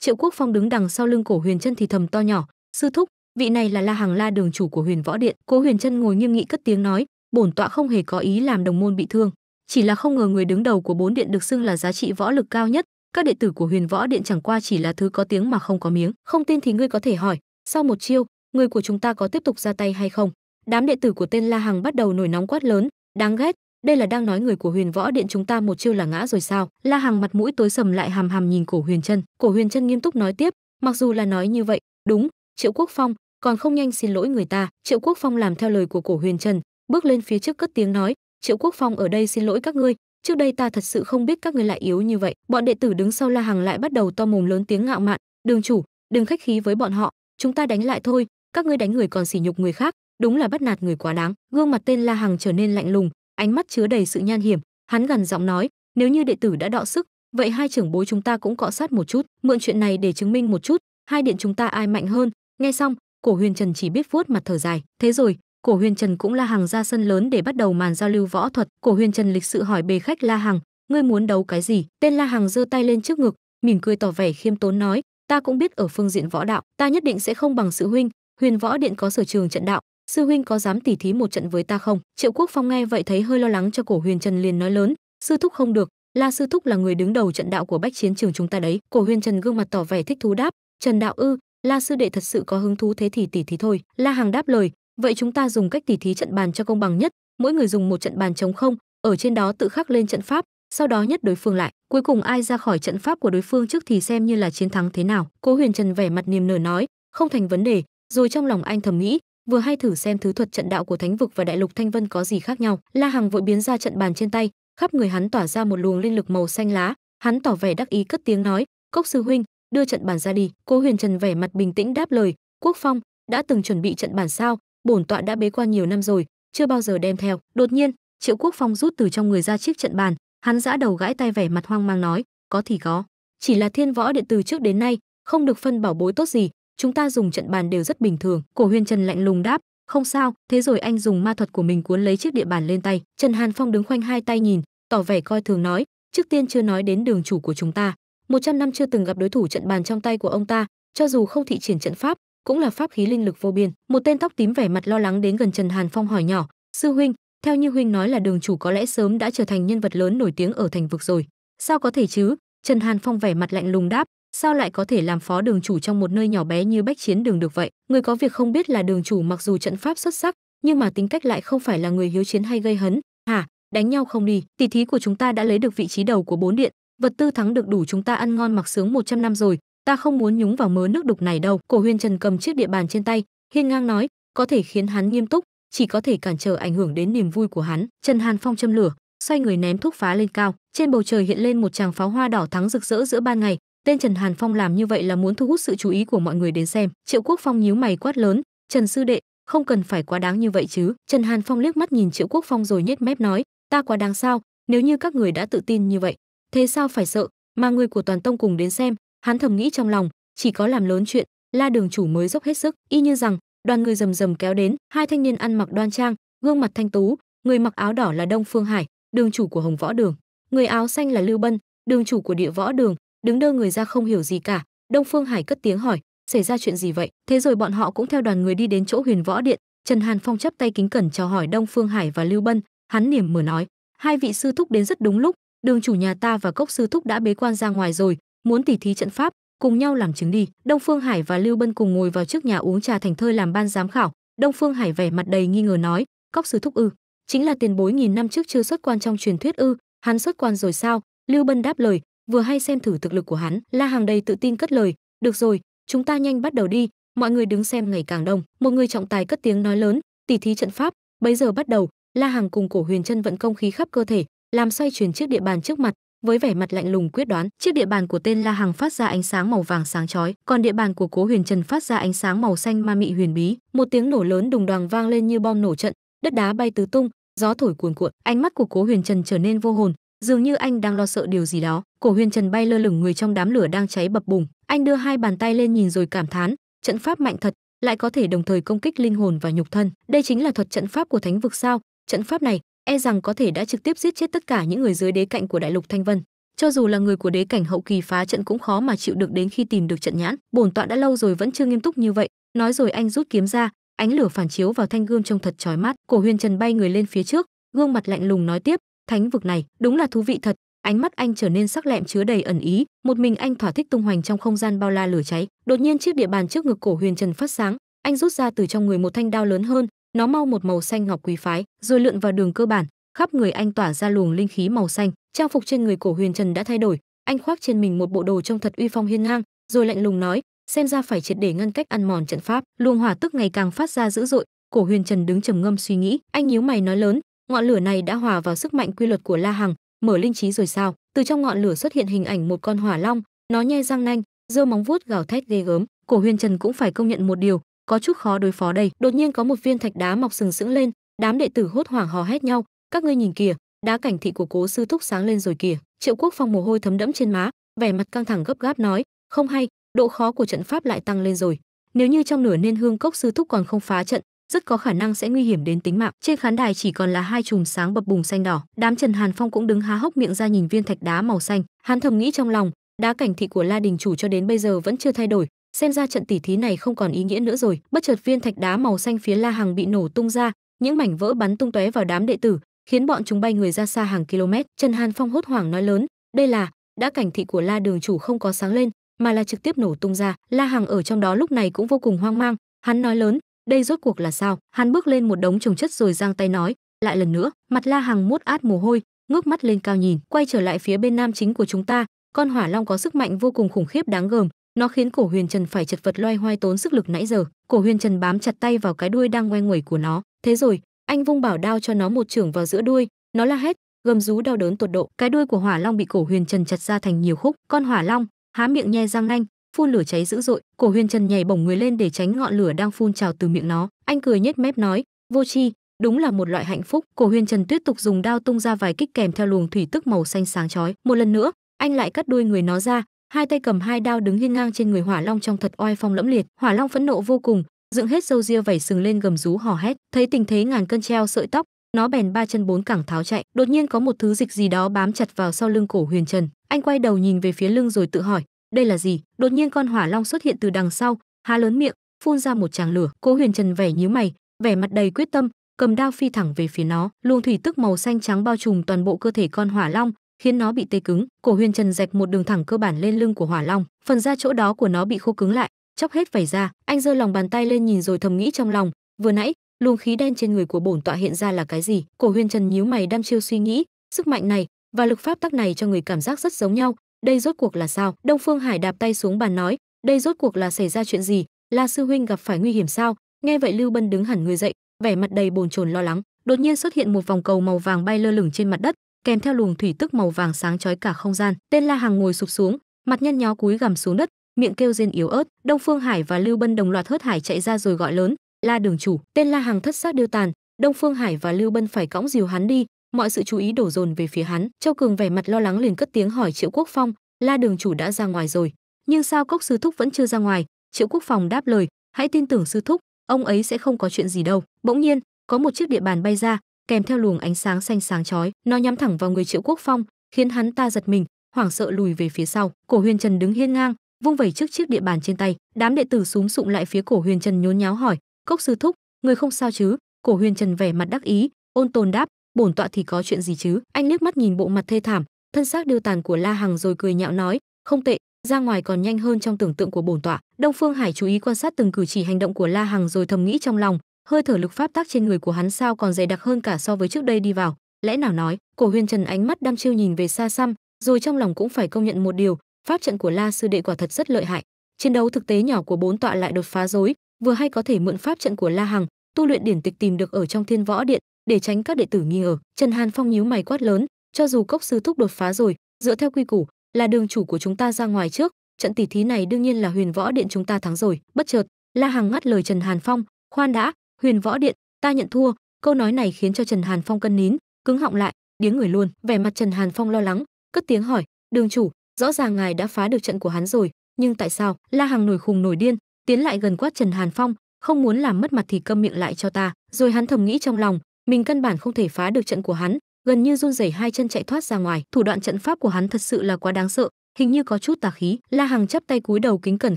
triệu quốc phong đứng đằng sau lưng cổ huyền chân thì thầm to nhỏ sư thúc vị này là la hàng la đường chủ của huyền võ điện cố huyền chân ngồi nghiêm nghị cất tiếng nói bổn tọa không hề có ý làm đồng môn bị thương chỉ là không ngờ người đứng đầu của bốn điện được xưng là giá trị võ lực cao nhất các đệ tử của huyền võ điện chẳng qua chỉ là thứ có tiếng mà không có miếng không tin thì ngươi có thể hỏi sau một chiêu người của chúng ta có tiếp tục ra tay hay không đám đệ tử của tên la hằng bắt đầu nổi nóng quát lớn đáng ghét đây là đang nói người của huyền võ điện chúng ta một chiêu là ngã rồi sao la hằng mặt mũi tối sầm lại hàm hàm nhìn cổ huyền chân cổ huyền chân nghiêm túc nói tiếp mặc dù là nói như vậy đúng triệu quốc phong còn không nhanh xin lỗi người ta triệu quốc phong làm theo lời của cổ huyền trần bước lên phía trước cất tiếng nói triệu quốc phong ở đây xin lỗi các ngươi trước đây ta thật sự không biết các ngươi lại yếu như vậy bọn đệ tử đứng sau la hằng lại bắt đầu to mồm lớn tiếng ngạo mạn đường chủ đừng khách khí với bọn họ chúng ta đánh lại thôi các ngươi đánh người còn sỉ nhục người khác đúng là bắt nạt người quá đáng gương mặt tên la hằng trở nên lạnh lùng ánh mắt chứa đầy sự nhan hiểm, hắn gần giọng nói, nếu như đệ tử đã đọ sức, vậy hai trưởng bối chúng ta cũng cọ sát một chút, mượn chuyện này để chứng minh một chút, hai điện chúng ta ai mạnh hơn. Nghe xong, Cổ Huyền Trần chỉ biết vuốt mặt thở dài. Thế rồi, Cổ Huyền Trần cũng la hàng ra sân lớn để bắt đầu màn giao lưu võ thuật. Cổ Huyền Trần lịch sự hỏi bề khách La Hằng, ngươi muốn đấu cái gì? Tên La Hằng giơ tay lên trước ngực, mỉm cười tỏ vẻ khiêm tốn nói, ta cũng biết ở phương diện võ đạo, ta nhất định sẽ không bằng sự huynh. Huyền Võ Điện có sở trường trận đạo, sư huynh có dám tỉ thí một trận với ta không triệu quốc phong nghe vậy thấy hơi lo lắng cho cổ huyền trần liền nói lớn sư thúc không được la sư thúc là người đứng đầu trận đạo của bách chiến trường chúng ta đấy cổ huyền trần gương mặt tỏ vẻ thích thú đáp trần đạo ư la sư đệ thật sự có hứng thú thế thì tỉ thí thôi la hàng đáp lời vậy chúng ta dùng cách tỉ thí trận bàn cho công bằng nhất mỗi người dùng một trận bàn chống không ở trên đó tự khắc lên trận pháp sau đó nhất đối phương lại cuối cùng ai ra khỏi trận pháp của đối phương trước thì xem như là chiến thắng thế nào cố huyền trần vẻ mặt niềm nở nói không thành vấn đề rồi trong lòng anh thầm nghĩ vừa hay thử xem thứ thuật trận đạo của thánh vực và đại lục thanh vân có gì khác nhau la hằng vội biến ra trận bàn trên tay khắp người hắn tỏa ra một luồng linh lực màu xanh lá hắn tỏ vẻ đắc ý cất tiếng nói cốc sư huynh đưa trận bàn ra đi cô huyền trần vẻ mặt bình tĩnh đáp lời quốc phong đã từng chuẩn bị trận bàn sao bổn tọa đã bế quan nhiều năm rồi chưa bao giờ đem theo đột nhiên triệu quốc phong rút từ trong người ra chiếc trận bàn hắn giã đầu gãi tay vẻ mặt hoang mang nói có thì có chỉ là thiên võ điện từ trước đến nay không được phân bảo bối tốt gì chúng ta dùng trận bàn đều rất bình thường cổ huyên trần lạnh lùng đáp không sao thế rồi anh dùng ma thuật của mình cuốn lấy chiếc địa bàn lên tay trần hàn phong đứng khoanh hai tay nhìn tỏ vẻ coi thường nói trước tiên chưa nói đến đường chủ của chúng ta một trăm năm chưa từng gặp đối thủ trận bàn trong tay của ông ta cho dù không thị triển trận pháp cũng là pháp khí linh lực vô biên một tên tóc tím vẻ mặt lo lắng đến gần trần hàn phong hỏi nhỏ sư huynh theo như huynh nói là đường chủ có lẽ sớm đã trở thành nhân vật lớn nổi tiếng ở thành vực rồi sao có thể chứ trần hàn phong vẻ mặt lạnh lùng đáp sao lại có thể làm phó đường chủ trong một nơi nhỏ bé như bách chiến đường được vậy người có việc không biết là đường chủ mặc dù trận pháp xuất sắc nhưng mà tính cách lại không phải là người hiếu chiến hay gây hấn hả đánh nhau không đi tỷ thí của chúng ta đã lấy được vị trí đầu của bốn điện vật tư thắng được đủ chúng ta ăn ngon mặc sướng 100 năm rồi ta không muốn nhúng vào mớ nước đục này đâu cổ Huyên trần cầm chiếc địa bàn trên tay hiên ngang nói có thể khiến hắn nghiêm túc chỉ có thể cản trở ảnh hưởng đến niềm vui của hắn trần hàn phong châm lửa xoay người ném thuốc phá lên cao trên bầu trời hiện lên một tràng pháo hoa đỏ thắng rực rỡ giữa ban ngày Tên Trần Hàn Phong làm như vậy là muốn thu hút sự chú ý của mọi người đến xem. Triệu Quốc Phong nhíu mày quát lớn, "Trần sư đệ, không cần phải quá đáng như vậy chứ." Trần Hàn Phong liếc mắt nhìn Triệu Quốc Phong rồi nhếch mép nói, "Ta quá đáng sao? Nếu như các người đã tự tin như vậy, thế sao phải sợ? Mà người của toàn tông cùng đến xem." Hắn thầm nghĩ trong lòng, chỉ có làm lớn chuyện, La Đường chủ mới dốc hết sức, y như rằng đoàn người rầm rầm kéo đến, hai thanh niên ăn mặc đoan trang, gương mặt thanh tú, người mặc áo đỏ là Đông Phương Hải, đường chủ của Hồng Võ Đường, người áo xanh là Lưu Bân, đường chủ của Địa Võ Đường, đứng đơ người ra không hiểu gì cả đông phương hải cất tiếng hỏi xảy ra chuyện gì vậy thế rồi bọn họ cũng theo đoàn người đi đến chỗ huyền võ điện trần hàn phong chắp tay kính cẩn chào hỏi đông phương hải và lưu bân hắn niềm mở nói hai vị sư thúc đến rất đúng lúc đường chủ nhà ta và cốc sư thúc đã bế quan ra ngoài rồi muốn tỉ thí trận pháp cùng nhau làm chứng đi đông phương hải và lưu bân cùng ngồi vào trước nhà uống trà thành thơi làm ban giám khảo đông phương hải vẻ mặt đầy nghi ngờ nói cốc sư thúc ư chính là tiền bối nghìn năm trước chưa xuất quan trong truyền thuyết ư hắn xuất quan rồi sao lưu bân đáp lời vừa hay xem thử thực lực của hắn la hàng đầy tự tin cất lời được rồi chúng ta nhanh bắt đầu đi mọi người đứng xem ngày càng đông một người trọng tài cất tiếng nói lớn tỉ thí trận pháp bây giờ bắt đầu la hàng cùng cổ huyền chân vận công khí khắp cơ thể làm xoay chuyển chiếc địa bàn trước mặt với vẻ mặt lạnh lùng quyết đoán chiếc địa bàn của tên la hàng phát ra ánh sáng màu vàng sáng chói còn địa bàn của cố huyền trần phát ra ánh sáng màu xanh ma mị huyền bí một tiếng nổ lớn đùng đoàng vang lên như bom nổ trận đất đá bay tứ tung gió thổi cuồn cuộn ánh mắt của cố huyền trần trở nên vô hồn dường như anh đang lo sợ điều gì đó cổ huyền trần bay lơ lửng người trong đám lửa đang cháy bập bùng anh đưa hai bàn tay lên nhìn rồi cảm thán trận pháp mạnh thật lại có thể đồng thời công kích linh hồn và nhục thân đây chính là thuật trận pháp của thánh vực sao trận pháp này e rằng có thể đã trực tiếp giết chết tất cả những người dưới đế cạnh của đại lục thanh vân cho dù là người của đế cảnh hậu kỳ phá trận cũng khó mà chịu được đến khi tìm được trận nhãn bổn tọa đã lâu rồi vẫn chưa nghiêm túc như vậy nói rồi anh rút kiếm ra ánh lửa phản chiếu vào thanh gươm trông thật chói mắt cổ huyền trần bay người lên phía trước gương mặt lạnh lùng nói tiếp thánh vực này đúng là thú vị thật ánh mắt anh trở nên sắc lẹm chứa đầy ẩn ý một mình anh thỏa thích tung hoành trong không gian bao la lửa cháy đột nhiên chiếc địa bàn trước ngực cổ huyền trần phát sáng anh rút ra từ trong người một thanh đao lớn hơn nó mau một màu xanh ngọc quý phái rồi lượn vào đường cơ bản khắp người anh tỏa ra luồng linh khí màu xanh trang phục trên người cổ huyền trần đã thay đổi anh khoác trên mình một bộ đồ trông thật uy phong hiên ngang rồi lạnh lùng nói xem ra phải triệt để ngăn cách ăn mòn trận pháp luồng hỏa tức ngày càng phát ra dữ dội cổ huyền trần đứng trầm ngâm suy nghĩ anh nhíu mày nói lớn ngọn lửa này đã hòa vào sức mạnh quy luật của la hằng mở linh trí rồi sao từ trong ngọn lửa xuất hiện hình ảnh một con hỏa long nó nhe răng nanh giơ móng vuốt gào thét ghê gớm cổ huyền trần cũng phải công nhận một điều có chút khó đối phó đây đột nhiên có một viên thạch đá mọc sừng sững lên đám đệ tử hốt hoảng hò hét nhau các ngươi nhìn kìa đá cảnh thị của cố sư thúc sáng lên rồi kìa triệu quốc phong mồ hôi thấm đẫm trên má vẻ mặt căng thẳng gấp gáp nói không hay độ khó của trận pháp lại tăng lên rồi nếu như trong nửa nên hương cốc sư thúc còn không phá trận rất có khả năng sẽ nguy hiểm đến tính mạng. Trên khán đài chỉ còn là hai chùm sáng bập bùng xanh đỏ, đám Trần Hàn Phong cũng đứng há hốc miệng ra nhìn viên thạch đá màu xanh. Hắn thầm nghĩ trong lòng, đá cảnh thị của La Đình chủ cho đến bây giờ vẫn chưa thay đổi, xem ra trận tỉ thí này không còn ý nghĩa nữa rồi. Bất chợt viên thạch đá màu xanh phía La Hằng bị nổ tung ra, những mảnh vỡ bắn tung tóe vào đám đệ tử, khiến bọn chúng bay người ra xa hàng km. Trần Hàn Phong hốt hoảng nói lớn, đây là đá cảnh thị của La Đường chủ không có sáng lên, mà là trực tiếp nổ tung ra. La Hằng ở trong đó lúc này cũng vô cùng hoang mang, hắn nói lớn, đây rốt cuộc là sao hắn bước lên một đống trồng chất rồi giang tay nói lại lần nữa mặt la hằng mốt át mồ hôi ngước mắt lên cao nhìn quay trở lại phía bên nam chính của chúng ta con hỏa long có sức mạnh vô cùng khủng khiếp đáng gờm nó khiến cổ huyền trần phải chật vật loay hoay tốn sức lực nãy giờ cổ huyền trần bám chặt tay vào cái đuôi đang ngoe nguẩy của nó thế rồi anh vung bảo đao cho nó một chưởng vào giữa đuôi nó la hét gầm rú đau đớn tột độ cái đuôi của hỏa long bị cổ huyền trần chặt ra thành nhiều khúc con hỏa long há miệng nhe răng nanh phun lửa cháy dữ dội cổ huyền trần nhảy bổng người lên để tránh ngọn lửa đang phun trào từ miệng nó anh cười nhếch mép nói vô Chi, đúng là một loại hạnh phúc cổ huyền trần tiếp tục dùng đao tung ra vài kích kèm theo luồng thủy tức màu xanh sáng chói một lần nữa anh lại cắt đuôi người nó ra hai tay cầm hai đao đứng hiên ngang trên người hỏa long trong thật oai phong lẫm liệt hỏa long phẫn nộ vô cùng dựng hết râu ria vẩy sừng lên gầm rú hò hét thấy tình thế ngàn cân treo sợi tóc nó bèn ba chân bốn cẳng tháo chạy đột nhiên có một thứ dịch gì đó bám chặt vào sau lưng cổ huyền trần anh quay đầu nhìn về phía lưng rồi tự hỏi đây là gì đột nhiên con hỏa long xuất hiện từ đằng sau há lớn miệng phun ra một tràng lửa cố huyền trần vẻ nhíu mày vẻ mặt đầy quyết tâm cầm đao phi thẳng về phía nó luồng thủy tức màu xanh trắng bao trùm toàn bộ cơ thể con hỏa long khiến nó bị tê cứng cổ huyền trần rạch một đường thẳng cơ bản lên lưng của hỏa long phần da chỗ đó của nó bị khô cứng lại chóc hết vảy ra anh giơ lòng bàn tay lên nhìn rồi thầm nghĩ trong lòng vừa nãy luồng khí đen trên người của bổn tọa hiện ra là cái gì cổ huyền trần nhíu mày đăm chiêu suy nghĩ sức mạnh này và lực pháp tắc này cho người cảm giác rất giống nhau đây rốt cuộc là sao đông phương hải đạp tay xuống bàn nói đây rốt cuộc là xảy ra chuyện gì la sư huynh gặp phải nguy hiểm sao nghe vậy lưu bân đứng hẳn người dậy vẻ mặt đầy bồn chồn lo lắng đột nhiên xuất hiện một vòng cầu màu vàng bay lơ lửng trên mặt đất kèm theo luồng thủy tức màu vàng sáng chói cả không gian tên la hằng ngồi sụp xuống mặt nhăn nhó cúi gằm xuống đất miệng kêu rên yếu ớt đông phương hải và lưu bân đồng loạt hớt hải chạy ra rồi gọi lớn la đường chủ tên la hằng thất xác điêu tàn đông phương hải và lưu bân phải cõng diều hắn đi mọi sự chú ý đổ dồn về phía hắn châu cường vẻ mặt lo lắng liền cất tiếng hỏi triệu quốc phong la đường chủ đã ra ngoài rồi nhưng sao cốc sư thúc vẫn chưa ra ngoài triệu quốc phòng đáp lời hãy tin tưởng sư thúc ông ấy sẽ không có chuyện gì đâu bỗng nhiên có một chiếc địa bàn bay ra kèm theo luồng ánh sáng xanh sáng chói nó nhắm thẳng vào người triệu quốc phong khiến hắn ta giật mình hoảng sợ lùi về phía sau cổ huyền trần đứng hiên ngang vung vẩy trước chiếc địa bàn trên tay đám đệ tử súng sụng lại phía cổ huyền trần nhốn nháo hỏi cốc sư thúc người không sao chứ cổ huyền trần vẻ mặt đắc ý ôn tồn đáp bổn tọa thì có chuyện gì chứ anh liếc mắt nhìn bộ mặt thê thảm thân xác điêu tàn của la hằng rồi cười nhạo nói không tệ ra ngoài còn nhanh hơn trong tưởng tượng của bổn tọa đông phương hải chú ý quan sát từng cử chỉ hành động của la hằng rồi thầm nghĩ trong lòng hơi thở lực pháp tác trên người của hắn sao còn dày đặc hơn cả so với trước đây đi vào lẽ nào nói cổ huyền trần ánh mắt đăm chiêu nhìn về xa xăm rồi trong lòng cũng phải công nhận một điều pháp trận của la sư đệ quả thật rất lợi hại chiến đấu thực tế nhỏ của bốn tọa lại đột phá rối vừa hay có thể mượn pháp trận của la hằng tu luyện điển tịch tìm được ở trong thiên võ điện để tránh các đệ tử nghi ngờ trần hàn phong nhíu mày quát lớn cho dù cốc sư thúc đột phá rồi dựa theo quy củ là đường chủ của chúng ta ra ngoài trước trận tỷ thí này đương nhiên là huyền võ điện chúng ta thắng rồi bất chợt la hằng ngắt lời trần hàn phong khoan đã huyền võ điện ta nhận thua câu nói này khiến cho trần hàn phong cân nín cứng họng lại điếng người luôn vẻ mặt trần hàn phong lo lắng cất tiếng hỏi đường chủ rõ ràng ngài đã phá được trận của hắn rồi nhưng tại sao la hằng nổi khùng nổi điên tiến lại gần quát trần hàn phong không muốn làm mất mặt thì câm miệng lại cho ta rồi hắn thầm nghĩ trong lòng mình căn bản không thể phá được trận của hắn gần như run rẩy hai chân chạy thoát ra ngoài thủ đoạn trận pháp của hắn thật sự là quá đáng sợ hình như có chút tà khí la hằng chắp tay cúi đầu kính cẩn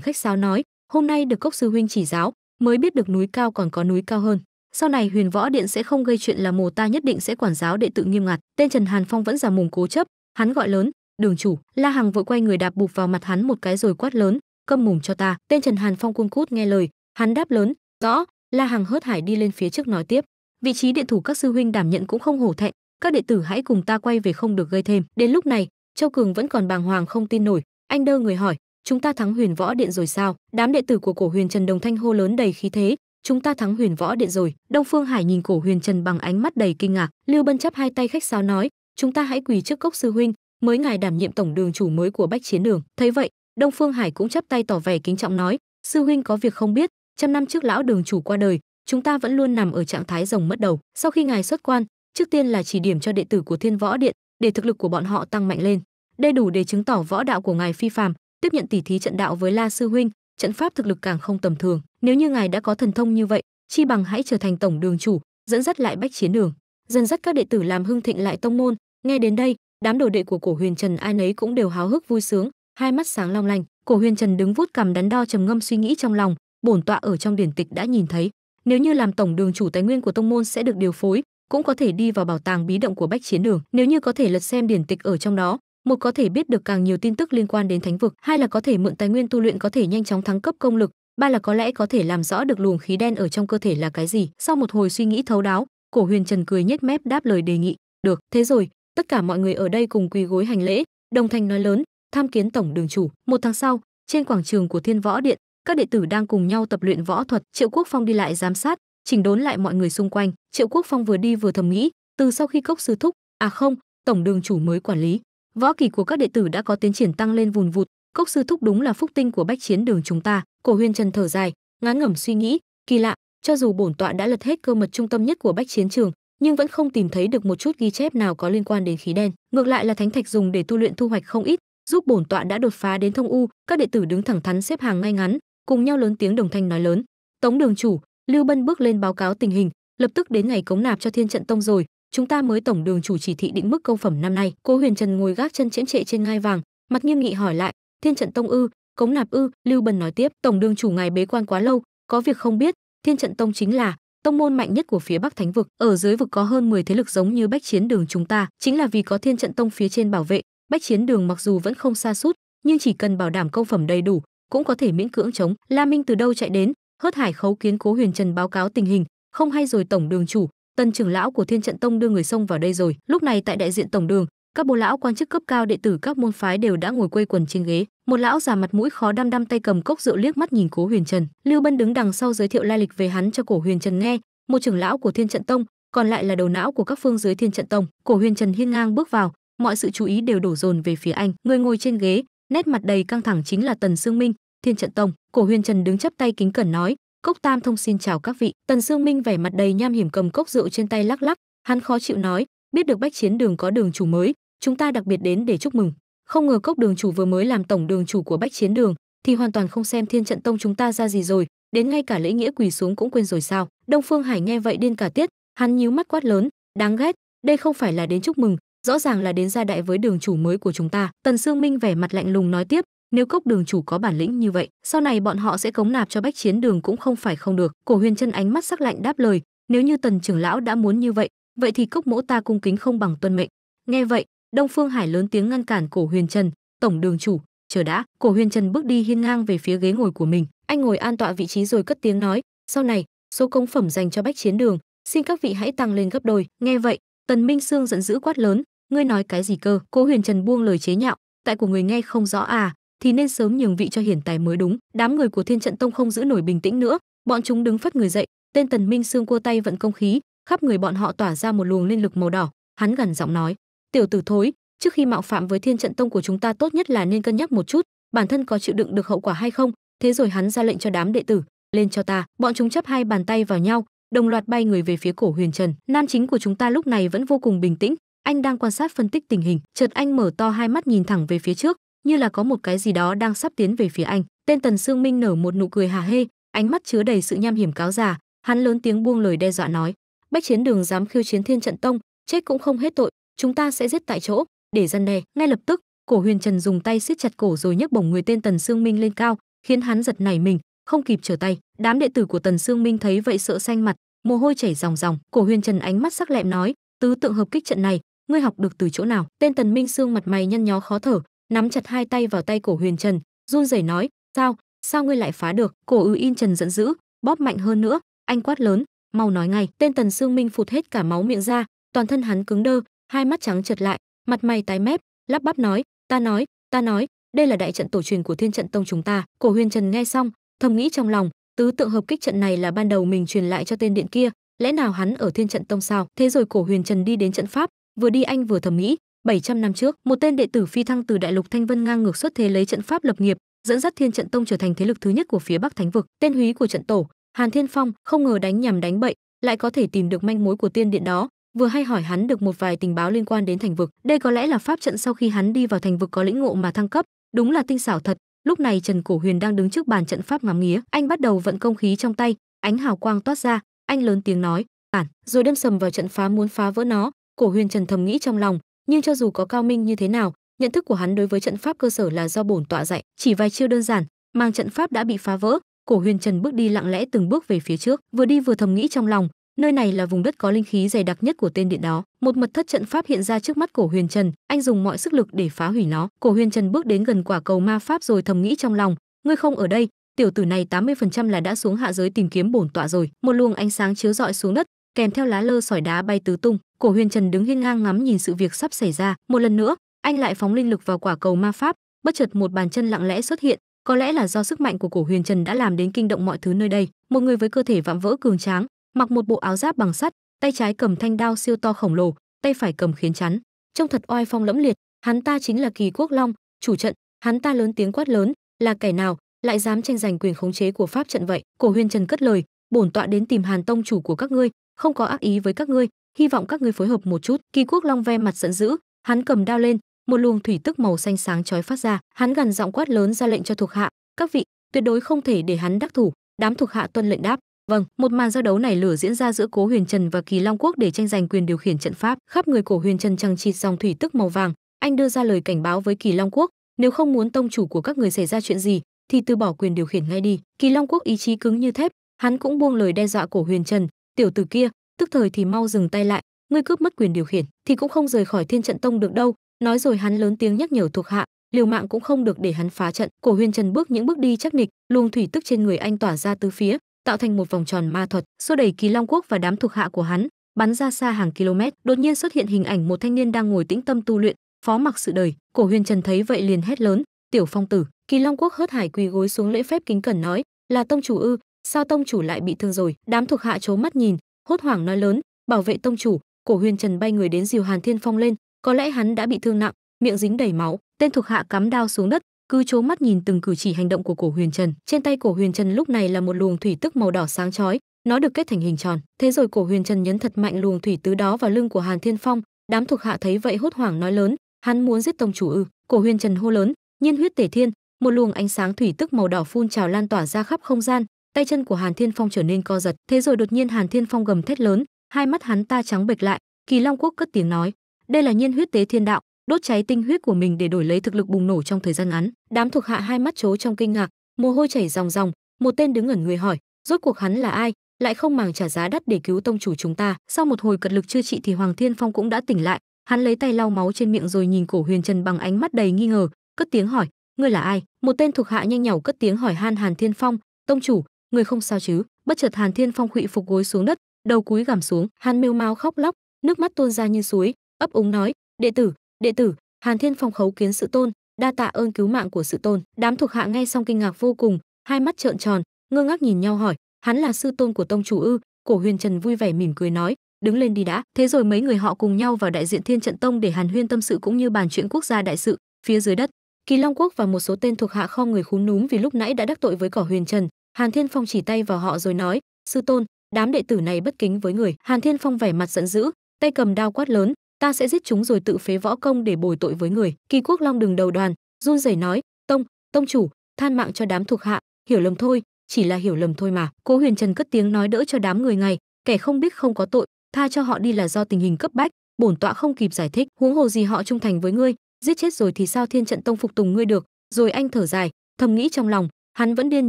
khách sáo nói hôm nay được cốc sư huynh chỉ giáo mới biết được núi cao còn có núi cao hơn sau này huyền võ điện sẽ không gây chuyện là mồ ta nhất định sẽ quản giáo đệ tự nghiêm ngặt tên trần hàn phong vẫn giả mồm cố chấp hắn gọi lớn đường chủ la hằng vội quay người đạp bục vào mặt hắn một cái rồi quát lớn câm mồm cho ta tên trần hàn phong cuông cút nghe lời hắn đáp lớn rõ la hằng hớt hải đi lên phía trước nói tiếp vị trí điện thủ các sư huynh đảm nhận cũng không hổ thẹn các đệ tử hãy cùng ta quay về không được gây thêm đến lúc này châu cường vẫn còn bàng hoàng không tin nổi anh đơ người hỏi chúng ta thắng huyền võ điện rồi sao đám đệ tử của cổ huyền trần đồng thanh hô lớn đầy khí thế chúng ta thắng huyền võ điện rồi đông phương hải nhìn cổ huyền trần bằng ánh mắt đầy kinh ngạc lưu bân chắp hai tay khách sáo nói chúng ta hãy quỳ trước cốc sư huynh mới ngài đảm nhiệm tổng đường chủ mới của bách chiến đường thấy vậy đông phương hải cũng chắp tay tỏ vẻ kính trọng nói sư huynh có việc không biết trăm năm trước lão đường chủ qua đời chúng ta vẫn luôn nằm ở trạng thái rồng mất đầu. Sau khi ngài xuất quan, trước tiên là chỉ điểm cho đệ tử của Thiên Võ Điện để thực lực của bọn họ tăng mạnh lên. Đây đủ để chứng tỏ võ đạo của ngài phi phàm, tiếp nhận tỉ thí trận đạo với La sư huynh, trận pháp thực lực càng không tầm thường. Nếu như ngài đã có thần thông như vậy, chi bằng hãy trở thành tổng đường chủ, dẫn dắt lại bách chiến đường, dần dắt các đệ tử làm hưng thịnh lại tông môn. Nghe đến đây, đám đồ đệ của Cổ Huyền Trần ai nấy cũng đều háo hức vui sướng, hai mắt sáng long lanh. Cổ Huyền Trần đứng vuốt cằm đắn đo trầm ngâm suy nghĩ trong lòng, bổn tọa ở trong điển tịch đã nhìn thấy, nếu như làm tổng đường chủ tài nguyên của tông môn sẽ được điều phối, cũng có thể đi vào bảo tàng bí động của Bách Chiến Đường, nếu như có thể lật xem điển tịch ở trong đó, một có thể biết được càng nhiều tin tức liên quan đến thánh vực, hai là có thể mượn tài nguyên tu luyện có thể nhanh chóng thắng cấp công lực, ba là có lẽ có thể làm rõ được luồng khí đen ở trong cơ thể là cái gì. Sau một hồi suy nghĩ thấu đáo, Cổ Huyền Trần cười nhếch mép đáp lời đề nghị, "Được, thế rồi, tất cả mọi người ở đây cùng quỳ gối hành lễ." Đồng Thành nói lớn, "Tham kiến tổng đường chủ." Một tháng sau, trên quảng trường của Thiên Võ Điện, các đệ tử đang cùng nhau tập luyện võ thuật triệu quốc phong đi lại giám sát chỉnh đốn lại mọi người xung quanh triệu quốc phong vừa đi vừa thầm nghĩ từ sau khi cốc sư thúc à không tổng đường chủ mới quản lý võ kỳ của các đệ tử đã có tiến triển tăng lên vùn vụt cốc sư thúc đúng là phúc tinh của bách chiến đường chúng ta cổ huyên trần thở dài ngán ngẩm suy nghĩ kỳ lạ cho dù bổn tọa đã lật hết cơ mật trung tâm nhất của bách chiến trường nhưng vẫn không tìm thấy được một chút ghi chép nào có liên quan đến khí đen ngược lại là thánh thạch dùng để tu luyện thu hoạch không ít giúp bổn tọa đã đột phá đến thông u các đệ tử đứng thẳng thắn xếp hàng ngay ngắn cùng nhau lớn tiếng đồng thanh nói lớn tống đường chủ lưu bân bước lên báo cáo tình hình lập tức đến ngày cống nạp cho thiên trận tông rồi chúng ta mới tổng đường chủ chỉ thị định mức công phẩm năm nay cô huyền trần ngồi gác chân chễm trệ trên ngai vàng mặt nghiêm nghị hỏi lại thiên trận tông ư cống nạp ư lưu bân nói tiếp tổng đường chủ ngài bế quan quá lâu có việc không biết thiên trận tông chính là tông môn mạnh nhất của phía bắc thánh vực ở dưới vực có hơn 10 thế lực giống như bách chiến đường chúng ta chính là vì có thiên trận tông phía trên bảo vệ bách chiến đường mặc dù vẫn không xa sút nhưng chỉ cần bảo đảm công phẩm đầy đủ cũng có thể miễn cưỡng chống la minh từ đâu chạy đến hớt hải khấu kiến cố huyền trần báo cáo tình hình không hay rồi tổng đường chủ tân trưởng lão của thiên trận tông đưa người xông vào đây rồi lúc này tại đại diện tổng đường các bộ lão quan chức cấp cao đệ tử các môn phái đều đã ngồi quây quần trên ghế một lão già mặt mũi khó đăm đăm tay cầm cốc rượu liếc mắt nhìn cố huyền trần lưu bân đứng đằng sau giới thiệu lai lịch về hắn cho cổ huyền trần nghe một trưởng lão của thiên trận tông còn lại là đầu não của các phương dưới thiên trận tông cổ huyền trần hiên ngang bước vào mọi sự chú ý đều đổ dồn về phía anh người ngồi trên ghế nét mặt đầy căng thẳng chính là tần sương minh thiên trận tông cổ huyền trần đứng chắp tay kính cẩn nói cốc tam thông xin chào các vị tần sương minh vẻ mặt đầy nham hiểm cầm cốc rượu trên tay lắc lắc hắn khó chịu nói biết được bách chiến đường có đường chủ mới chúng ta đặc biệt đến để chúc mừng không ngờ cốc đường chủ vừa mới làm tổng đường chủ của bách chiến đường thì hoàn toàn không xem thiên trận tông chúng ta ra gì rồi đến ngay cả lễ nghĩa quỳ xuống cũng quên rồi sao đông phương hải nghe vậy điên cả tiết hắn nhíu mắt quát lớn đáng ghét đây không phải là đến chúc mừng rõ ràng là đến gia đại với đường chủ mới của chúng ta tần sương minh vẻ mặt lạnh lùng nói tiếp nếu cốc đường chủ có bản lĩnh như vậy sau này bọn họ sẽ cống nạp cho bách chiến đường cũng không phải không được cổ huyền chân ánh mắt sắc lạnh đáp lời nếu như tần trưởng lão đã muốn như vậy vậy thì cốc mẫu ta cung kính không bằng tuân mệnh nghe vậy đông phương hải lớn tiếng ngăn cản cổ huyền trần tổng đường chủ chờ đã cổ huyền trần bước đi hiên ngang về phía ghế ngồi của mình anh ngồi an tọa vị trí rồi cất tiếng nói sau này số công phẩm dành cho bách chiến đường xin các vị hãy tăng lên gấp đôi nghe vậy tần minh sương giận dữ quát lớn ngươi nói cái gì cơ cố huyền trần buông lời chế nhạo tại của người nghe không rõ à thì nên sớm nhường vị cho hiển tài mới đúng đám người của thiên trận tông không giữ nổi bình tĩnh nữa bọn chúng đứng phất người dậy tên tần minh xương cua tay vận công khí khắp người bọn họ tỏa ra một luồng linh lực màu đỏ hắn gần giọng nói tiểu tử thối trước khi mạo phạm với thiên trận tông của chúng ta tốt nhất là nên cân nhắc một chút bản thân có chịu đựng được hậu quả hay không thế rồi hắn ra lệnh cho đám đệ tử lên cho ta bọn chúng chấp hai bàn tay vào nhau đồng loạt bay người về phía cổ huyền trần nam chính của chúng ta lúc này vẫn vô cùng bình tĩnh anh đang quan sát phân tích tình hình chợt anh mở to hai mắt nhìn thẳng về phía trước như là có một cái gì đó đang sắp tiến về phía anh tên tần sương minh nở một nụ cười hà hê ánh mắt chứa đầy sự nham hiểm cáo già hắn lớn tiếng buông lời đe dọa nói bách chiến đường dám khiêu chiến thiên trận tông chết cũng không hết tội chúng ta sẽ giết tại chỗ để răn đe ngay lập tức cổ huyền trần dùng tay siết chặt cổ rồi nhấc bổng người tên tần sương minh lên cao khiến hắn giật nảy mình không kịp trở tay đám đệ tử của tần sương minh thấy vậy sợ xanh mặt mồ hôi chảy ròng ròng cổ huyền trần ánh mắt sắc lẹm nói tứ tượng hợp kích trận này ngươi học được từ chỗ nào tên tần minh sương mặt mày nhăn nhó khó thở nắm chặt hai tay vào tay cổ huyền trần run rẩy nói sao sao ngươi lại phá được cổ ư in trần giận dữ bóp mạnh hơn nữa anh quát lớn mau nói ngay tên tần sương minh phụt hết cả máu miệng ra toàn thân hắn cứng đơ hai mắt trắng trượt lại mặt mày tái mép lắp bắp nói ta nói ta nói đây là đại trận tổ truyền của thiên trận tông chúng ta cổ huyền trần nghe xong thầm nghĩ trong lòng tứ tượng hợp kích trận này là ban đầu mình truyền lại cho tên điện kia lẽ nào hắn ở thiên trận tông sao thế rồi cổ huyền trần đi đến trận pháp vừa đi anh vừa thầm nghĩ 700 năm trước một tên đệ tử phi thăng từ đại lục thanh vân ngang ngược xuất thế lấy trận pháp lập nghiệp dẫn dắt thiên trận tông trở thành thế lực thứ nhất của phía bắc thánh vực tên húy của trận tổ hàn thiên phong không ngờ đánh nhằm đánh bậy lại có thể tìm được manh mối của tiên điện đó vừa hay hỏi hắn được một vài tình báo liên quan đến thành vực đây có lẽ là pháp trận sau khi hắn đi vào thành vực có lĩnh ngộ mà thăng cấp đúng là tinh xảo thật lúc này trần cổ huyền đang đứng trước bàn trận pháp ngắm nghía anh bắt đầu vận công khí trong tay ánh hào quang toát ra anh lớn tiếng nói tản rồi đâm sầm vào trận phá muốn phá vỡ nó Cổ Huyền Trần thầm nghĩ trong lòng, nhưng cho dù có cao minh như thế nào, nhận thức của hắn đối với trận pháp cơ sở là do bổn tọa dạy, chỉ vài chiêu đơn giản, mang trận pháp đã bị phá vỡ, Cổ Huyền Trần bước đi lặng lẽ từng bước về phía trước, vừa đi vừa thầm nghĩ trong lòng, nơi này là vùng đất có linh khí dày đặc nhất của tên điện đó, một mật thất trận pháp hiện ra trước mắt Cổ Huyền Trần, anh dùng mọi sức lực để phá hủy nó. Cổ Huyền Trần bước đến gần quả cầu ma pháp rồi thầm nghĩ trong lòng, ngươi không ở đây, tiểu tử này 80% là đã xuống hạ giới tìm kiếm bổn tọa rồi. Một luồng ánh sáng chiếu rọi xuống đất, kèm theo lá lơ sỏi đá bay tứ tung, Cổ Huyền Trần đứng hiên ngang ngắm nhìn sự việc sắp xảy ra, một lần nữa, anh lại phóng linh lực vào quả cầu ma pháp, bất chợt một bàn chân lặng lẽ xuất hiện, có lẽ là do sức mạnh của Cổ Huyền Trần đã làm đến kinh động mọi thứ nơi đây. Một người với cơ thể vạm vỡ cường tráng, mặc một bộ áo giáp bằng sắt, tay trái cầm thanh đao siêu to khổng lồ, tay phải cầm khiến chắn, trông thật oai phong lẫm liệt, hắn ta chính là Kỳ Quốc Long, chủ trận, hắn ta lớn tiếng quát lớn, là kẻ nào, lại dám tranh giành quyền khống chế của pháp trận vậy? Cổ Huyền Trần cất lời, bổn tọa đến tìm Hàn tông chủ của các ngươi, không có ác ý với các ngươi, hy vọng các ngươi phối hợp một chút kỳ quốc long ve mặt giận dữ hắn cầm đao lên một luồng thủy tức màu xanh sáng chói phát ra hắn gằn giọng quát lớn ra lệnh cho thuộc hạ các vị tuyệt đối không thể để hắn đắc thủ đám thuộc hạ tuân lệnh đáp vâng một màn giao đấu này lửa diễn ra giữa cố huyền trần và kỳ long quốc để tranh giành quyền điều khiển trận pháp khắp người cổ huyền trần trăng chịt dòng thủy tức màu vàng anh đưa ra lời cảnh báo với kỳ long quốc nếu không muốn tông chủ của các người xảy ra chuyện gì thì từ bỏ quyền điều khiển ngay đi kỳ long quốc ý chí cứng như thép hắn cũng buông lời đe dọa cổ huyền trần tiểu tử kia tức thời thì mau dừng tay lại ngươi cướp mất quyền điều khiển thì cũng không rời khỏi thiên trận tông được đâu nói rồi hắn lớn tiếng nhắc nhở thuộc hạ liều mạng cũng không được để hắn phá trận cổ huyền trần bước những bước đi chắc nịch luồng thủy tức trên người anh tỏa ra tứ phía tạo thành một vòng tròn ma thuật xô đẩy kỳ long quốc và đám thuộc hạ của hắn bắn ra xa hàng km đột nhiên xuất hiện hình ảnh một thanh niên đang ngồi tĩnh tâm tu luyện phó mặc sự đời cổ huyền trần thấy vậy liền hét lớn tiểu phong tử kỳ long quốc hớt hải quỳ gối xuống lễ phép kính cẩn nói là tông chủ ư sao tông chủ lại bị thương rồi đám thuộc hạ trố mắt nhìn hốt hoảng nói lớn bảo vệ tông chủ cổ huyền trần bay người đến dìu hàn thiên phong lên có lẽ hắn đã bị thương nặng miệng dính đầy máu tên thuộc hạ cắm đao xuống đất cứ trố mắt nhìn từng cử chỉ hành động của cổ huyền trần trên tay cổ huyền trần lúc này là một luồng thủy tức màu đỏ sáng chói nó được kết thành hình tròn thế rồi cổ huyền trần nhấn thật mạnh luồng thủy tứ đó vào lưng của hàn thiên phong đám thuộc hạ thấy vậy hốt hoảng nói lớn hắn muốn giết tông chủ ư cổ huyền trần hô lớn nhiên huyết tể thiên một luồng ánh sáng thủy tức màu đỏ phun trào lan tỏa ra khắp không gian tay chân của Hàn Thiên Phong trở nên co giật, thế rồi đột nhiên Hàn Thiên Phong gầm thét lớn, hai mắt hắn ta trắng bệch lại, Kỳ Long Quốc cất tiếng nói, đây là nhiên huyết tế thiên đạo, đốt cháy tinh huyết của mình để đổi lấy thực lực bùng nổ trong thời gian ngắn. Đám thuộc hạ hai mắt trố trong kinh ngạc, mồ hôi chảy ròng ròng, một tên đứng ẩn người hỏi, rốt cuộc hắn là ai, lại không màng trả giá đắt để cứu tông chủ chúng ta. Sau một hồi cật lực chữa trị thì Hoàng Thiên Phong cũng đã tỉnh lại, hắn lấy tay lau máu trên miệng rồi nhìn Cổ Huyền Trần bằng ánh mắt đầy nghi ngờ, cất tiếng hỏi, ngươi là ai? Một tên thuộc hạ nhanh nhảu cất tiếng hỏi Han Hàn Thiên Phong, tông chủ, người không sao chứ bất chợt hàn thiên phong khụy phục gối xuống đất đầu cúi gằm xuống hàn mêu mau khóc lóc nước mắt tuôn ra như suối ấp úng nói đệ tử đệ tử hàn thiên phong khấu kiến sự tôn đa tạ ơn cứu mạng của sự tôn đám thuộc hạ nghe xong kinh ngạc vô cùng hai mắt trợn tròn ngơ ngác nhìn nhau hỏi hắn là sư tôn của tông chủ ư cổ huyền trần vui vẻ mỉm cười nói đứng lên đi đã thế rồi mấy người họ cùng nhau vào đại diện thiên trận tông để hàn huyên tâm sự cũng như bàn chuyện quốc gia đại sự phía dưới đất kỳ long quốc và một số tên thuộc hạ kho người khú núm vì lúc nãy đã đắc tội với cỏ huyền trần Hàn Thiên Phong chỉ tay vào họ rồi nói, sư tôn, đám đệ tử này bất kính với người. Hàn Thiên Phong vẻ mặt giận dữ, tay cầm đao quát lớn, ta sẽ giết chúng rồi tự phế võ công để bồi tội với người. Kỳ Quốc Long đừng đầu đoàn, run rẩy nói, tông, tông chủ, than mạng cho đám thuộc hạ, hiểu lầm thôi, chỉ là hiểu lầm thôi mà. Cố Huyền Trần cất tiếng nói đỡ cho đám người này, kẻ không biết không có tội, tha cho họ đi là do tình hình cấp bách, bổn tọa không kịp giải thích, huống hồ gì họ trung thành với ngươi, giết chết rồi thì sao Thiên Trận Tông phục tùng ngươi được? Rồi anh thở dài, thầm nghĩ trong lòng, hắn vẫn điên